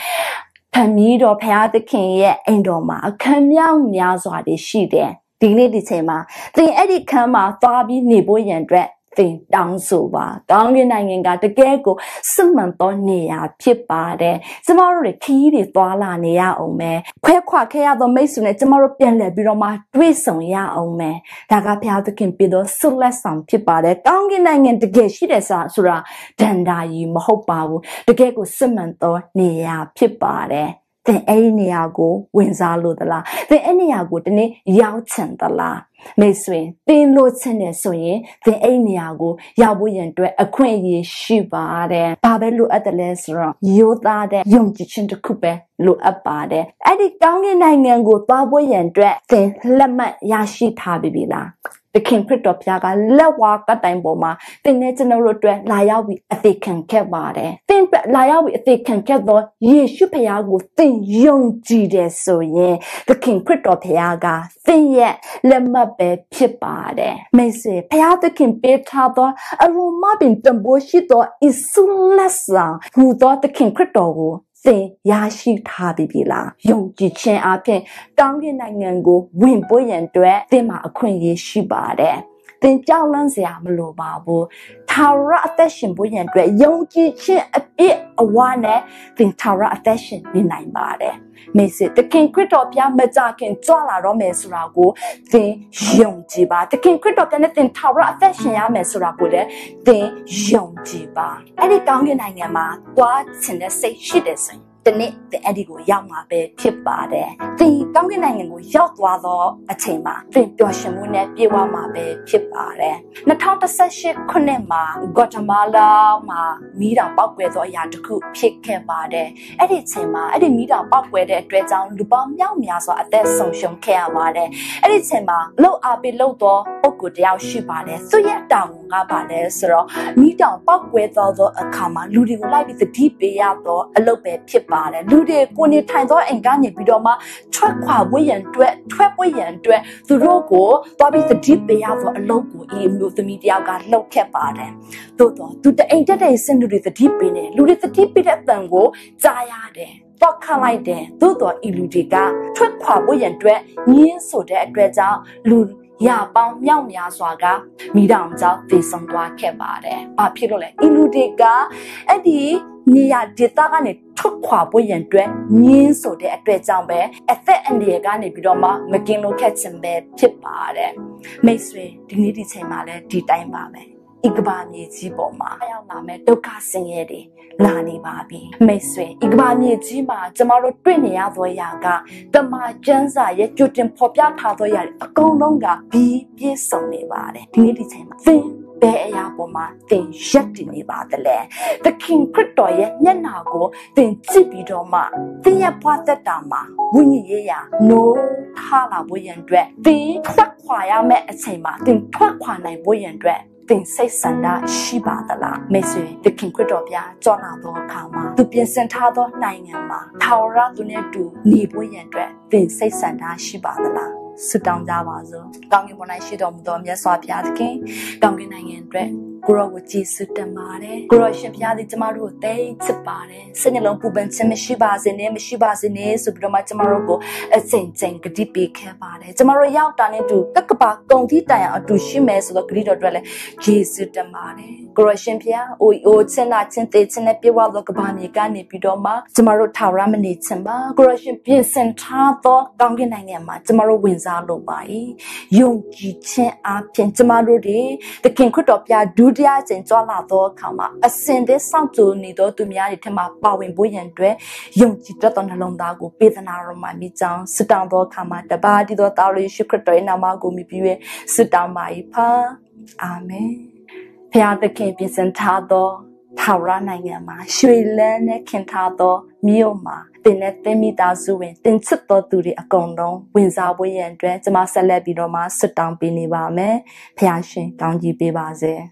ဖမီးတော်ဖရာသခင်ရဲ့အိမ်တော်မှာအခမ်းမြောက်များစွာတွေရှိတယ်ဒီနေ့ဒီချိန်မှာ သင်အဲ့ဒီခမ်းမှာသွားပြီးနေဖို့ရန်အတွက်သင်တောင်းဆိုပါကောင်းကင်နိုင်ငံကတကယ်ကိုစစ်မှန်သောနေရာဖြစ်ပါတယ်ကျမတို့တွေခီးတွေသွားလာနေရအောင်မယ်ခွဲခွာခဲ့ရသောမိတ်ဆွေနဲ့ကျမတို့ပြန်လည်ပြီးတော့မှတွေ့ဆုံရအောင်မယ်ဒါကဘုရားသခင်ပေးသောဆုလက်ဆောင်ဖြစ်ပါတယ်ကောင်းကင်နိုင်ငံတကယ်ရှိတယ်ဆိုတာဒန္တာကြီးမဟုတ်ပါဘူးတကယ်ကိုစစ်မှန်သောနေရာဖြစ်ပါတယ်သင်အဲ့ဒီနေရာကိုဝင်စားလို့သလားသင်အဲ့နေရာကိုတနေ့ရောက်ချင်သလားမိတ်ဆွေသင်လိုချင်တယ်ဆိုရင်သင်အဲ့နေရာကိုရောက်ဖို့ရန်အတွက် အခွင့်အရေးရှိပါတယ်။ဘာပဲလိုအပ်တယ်လဲဆိုတော့ရိုးသားတဲ့ယုံကြည်ခြင်းတစ်ခုပဲလိုအပ်ပါတယ်။အဲ့ဒီကောင်းကင်နိုင်ငံကိုသွားဖို့ရန်အတွက် သင်လက်မှတ်ရရှိထားပြီလား။သခင်ခရစ်တော်ဘုရားကလက်ဝါးကတိုင်ပေါ်မှာသင်နဲ့ကျွန်တော်တို့အတွက်လာရောက်ပြီးအသေးခံခဲ့ပါတယ်။သင်လာရောက်ပြီးအသေးခံခဲ့သောယေရှုဘုရားကိုသင်ယုံကြည်တယ်ဆိုရင်သခင်ခရစ်တော်ဘုရားကသင်ရဲ့လက်မှတ်ပဲဖြစ်ပါတယ်။မိတ်ဆွေဘုရားသခင်ပေးထားသောအရောမပင်တန်ဖိုးရှိသောဣစုလက်ဆောင်ဟူသောသခင်ခရစ်တော်ကိုသင်ရရှိထားပြီပြီလားယုံကြည်ခြင်းအပြင်ကောင်းကင်နိုင်ငံကိုဝင်ပွင့်ရန်အတွက်သင်မှာအခွင့်အရေးရှိပါတယ်။သင်ကြောက်လန့်စရာမလိုပါဘူးထာဝရအသက်ရှင်ဖို့ရန်အတွက်ယုံကြည်ခြင်းအပြည့်အဝနဲ့သင်ထာဝရအသက်ရှင်နေနိုင်ပါတယ်မေစစ်တခင်ခရစ်တော်ပြမကြခင်ကြွလာတော့မယ်ဆိုတာကို သင်ယုံကြည်ပါတခင်ခရစ်တော်ပြနဲ့သင်ထာဝရအသက်ရှင်ရမယ်ဆိုတာကိုလည်းသင်ယုံကြည်ပါအဲ့ဒီကောင်းကင်နိုင်ငံမှာသွားခြင်းနဲ့စိတ်ရှိတယ်ဆိုရင်တနေ့တင်အဲ့ဒီကိုရောက်မှာပဲဖြစ်ပါတယ်။ဒီကောင်းကင်နိုင်ငံကိုရောက်သွားသောအချိန်မှာတင်ပျော်ရွှင်မှုနဲ့ပြေဝမှာပဲဖြစ်ပါတယ်။2018ခုနှစ်မှာဂွါတမာလာမှာမိတောင်ပေါက်ကွဲသောအရာတစ်ခုဖြစ်ခဲ့ပါတယ်။အဲ့ဒီအချိန်မှာအဲ့ဒီမိတောင်ပေါက်ကွဲတဲ့အတွက်ကြောင့်လူပေါင်းမြောက်များစွာအသက်ဆုံးရှုံးခဲ့ရပါတယ်။အဲ့ဒီအချိန်မှာလှုပ်အားပေးလှုပ်သောပုဂ္ဂိုလ်တယောက်ရှိပါတယ်။သူရဲ့တာဝန်ကပါလဲဆိုတော့မိတောင်ပေါက်ကွဲသောအခါမှာလူတွေကိုလိုက်ပြီးသတိပေးရသောအလုပ်ပဲဖြစ်ပါပါတယ်လူတွေကိုနေထိုင်သောအိမ်ကနေပြီးတော့မှထွက်ခွာဝေးရန်အတွက်ထွက်ပွေးရန်အတွက်သူတို့ကိုသွားပြီးသတိပေးရသောအလုပ်ကိုအေးမျိုးသမီးတယောက်ကလှုပ်ခဲ့ပါတယ်သို့တော့သူတအိမ်တက်တဲ့ဆင်လူတွေသတိပေးနေလူတွေသတိပေးတဲ့အတန်ကိုကြားရတယ်ပေါ်ခလိုက်တယ်သို့တော်ဤလူတွေကထွက်ခွာဖို့ရန်အတွက်ညင်းဆိုတဲ့အတွက်ကြောင့်လူရပေါင်းမြောက်များစွာကမိတောင်ကြောင့်သေဆုံးသွားခဲ့ပါတယ်။ဘာဖြစ်လို့လဲ။ဤလူတွေကအဲ့ဒီနေရာဒေသကနေထွက်ခွာဖို့ရန်အတွက်ညင်းဆိုတဲ့အတွက်ကြောင့်ပဲအသက်အန္တရာယ်ကနေပြီးတော့မှမကင်းလို့ခက်ချင်ပဲဖြစ်ပါတယ်မိတ်ဆွေဒီနေ့ဒီချိန်မှာလည်းဒီတိုင်းပါပဲဤကဘာမြေကြီးပေါ်မှာရောက်လာမဲ့ဒုက္ခဆင်းရဲတွေလာနေပါပြီမိတ်ဆွေဤကဘာမြေကြီးမှာကျမတို့တွေ့နေရသောအရာကတမကျန်းစာရဲ့ကြွတင်ဖော်ပြထားသောအရာတွေအကုန်လုံးကဘီပြည့်စုံနေပါတယ်ဒီနေ့ဒီချိန်မှာသင်ဘယ်အရာပေါ်မှာသင်ရက်တည်နေပါသလဲသခင်ခရစ်တော်ရဲ့မျက်နှာကိုသင်ကြည့်ပြီးတော့မှသင်ရဲ့ဘဝသက်တာမှာဝိညာဉ်ရေးရာနိုးထလာဖို့ရန်အတွက်သင်ထွက်ခွာရမယ့်အချိန်မှာသင်ထွက်ခွာနိုင်ဖို့ရန်အတွက်သင်စိတ်ဆန္ဒရှိပါသလားမိတ်ဆွေသခင်ခရစ်တော်ပြကြောင်းလာသောအခါမှာသူပြင်ဆင်ထားသောနိုင်ငံမှာထာဝရသူနဲ့တူနေဖို့ရန်အတွက်သင်စိတ်ဆန္ဒရှိပါသလားဆုတောင်းကြပါစို့။ကောင်းကင်ဘုံ၌ရှိတော်မူသောမြတ်စွာဘုရားသခင်ကောင်းကင်နိုင်ငံအတွက်ကိုရောကိုကျေးဇူးတင်ပါတယ်ကိုရောရှင်ဖျားသည်ကျမတို့ကိုသိချစ်ပါတယ်စိတ်နှလုံးပူပန်ခြင်းမရှိပါစေနဲ့မရှိပါစေနဲ့ဆိုပြီးတော့မှကျမတို့ကိုအစင်ကြင်ဂတိပေးခဲ့ပါတယ်ကျမတို့ရောက်တာနဲ့တူကကပါကုံတိတိုင်အတူရှိမယ်ဆိုတော့ဂတိတော်အတွက်လည်းကျေးဇူးတင်ပါတယ်ကိုရောရှင်ဖျားအိုအိုချင်းလာချင်းသေးချင်းနဲ့ပြေဝတော့ကပါမြေကနေပြီးတော့မှကျမတို့ထာဝရမနေချင်ပါကိုရောရှင်ပြင်ဆင်ထားသောကောင်းကင်နိုင်ငံမှာကျမတို့ဝင်စားလို့ပါ၏ယုံကြည်ခြင်းအပြင်ကျမတို့တွေသခင်ခရစ်တော်ပြဒူးတိယအကြိမ်ကြွလာသောအခါမှာအစဉ်သစ်စောင့်ကြိုနေသောသူများတွေထမှာပါဝင်ဖို့ရန်အတွက်ယုံကြည်တတ်သောနှလုံးသားကိုပေးသနာတော်မှာမိကြောင်းစတောင်းသောအခါမှာတပါးတည်သောသားတော်ယေရှုခရစ်တော်၏နာမကိုမြည်ပြီးစတောင်းပါ၏ဖာအာမင်ဖခင်သခင်ပြင်ဆင်ထားသောထာဝရနိုင်ငံမှာရွှေလန်းနဲ့ခင်ထားသောမြို့မှာတင်နဲ့တင်မိသားစုဝင်တင်ချစ်တော်သူတွေအကုန်လုံးဝင်စားပွဲရန်အတွက်ကျွန်မဆက်လက်ပြီးတော့မှဆွတောင်းပေးနေပါမယ်။ဖခင်ရှင်ကောင်းကြီးပေးပါစေ။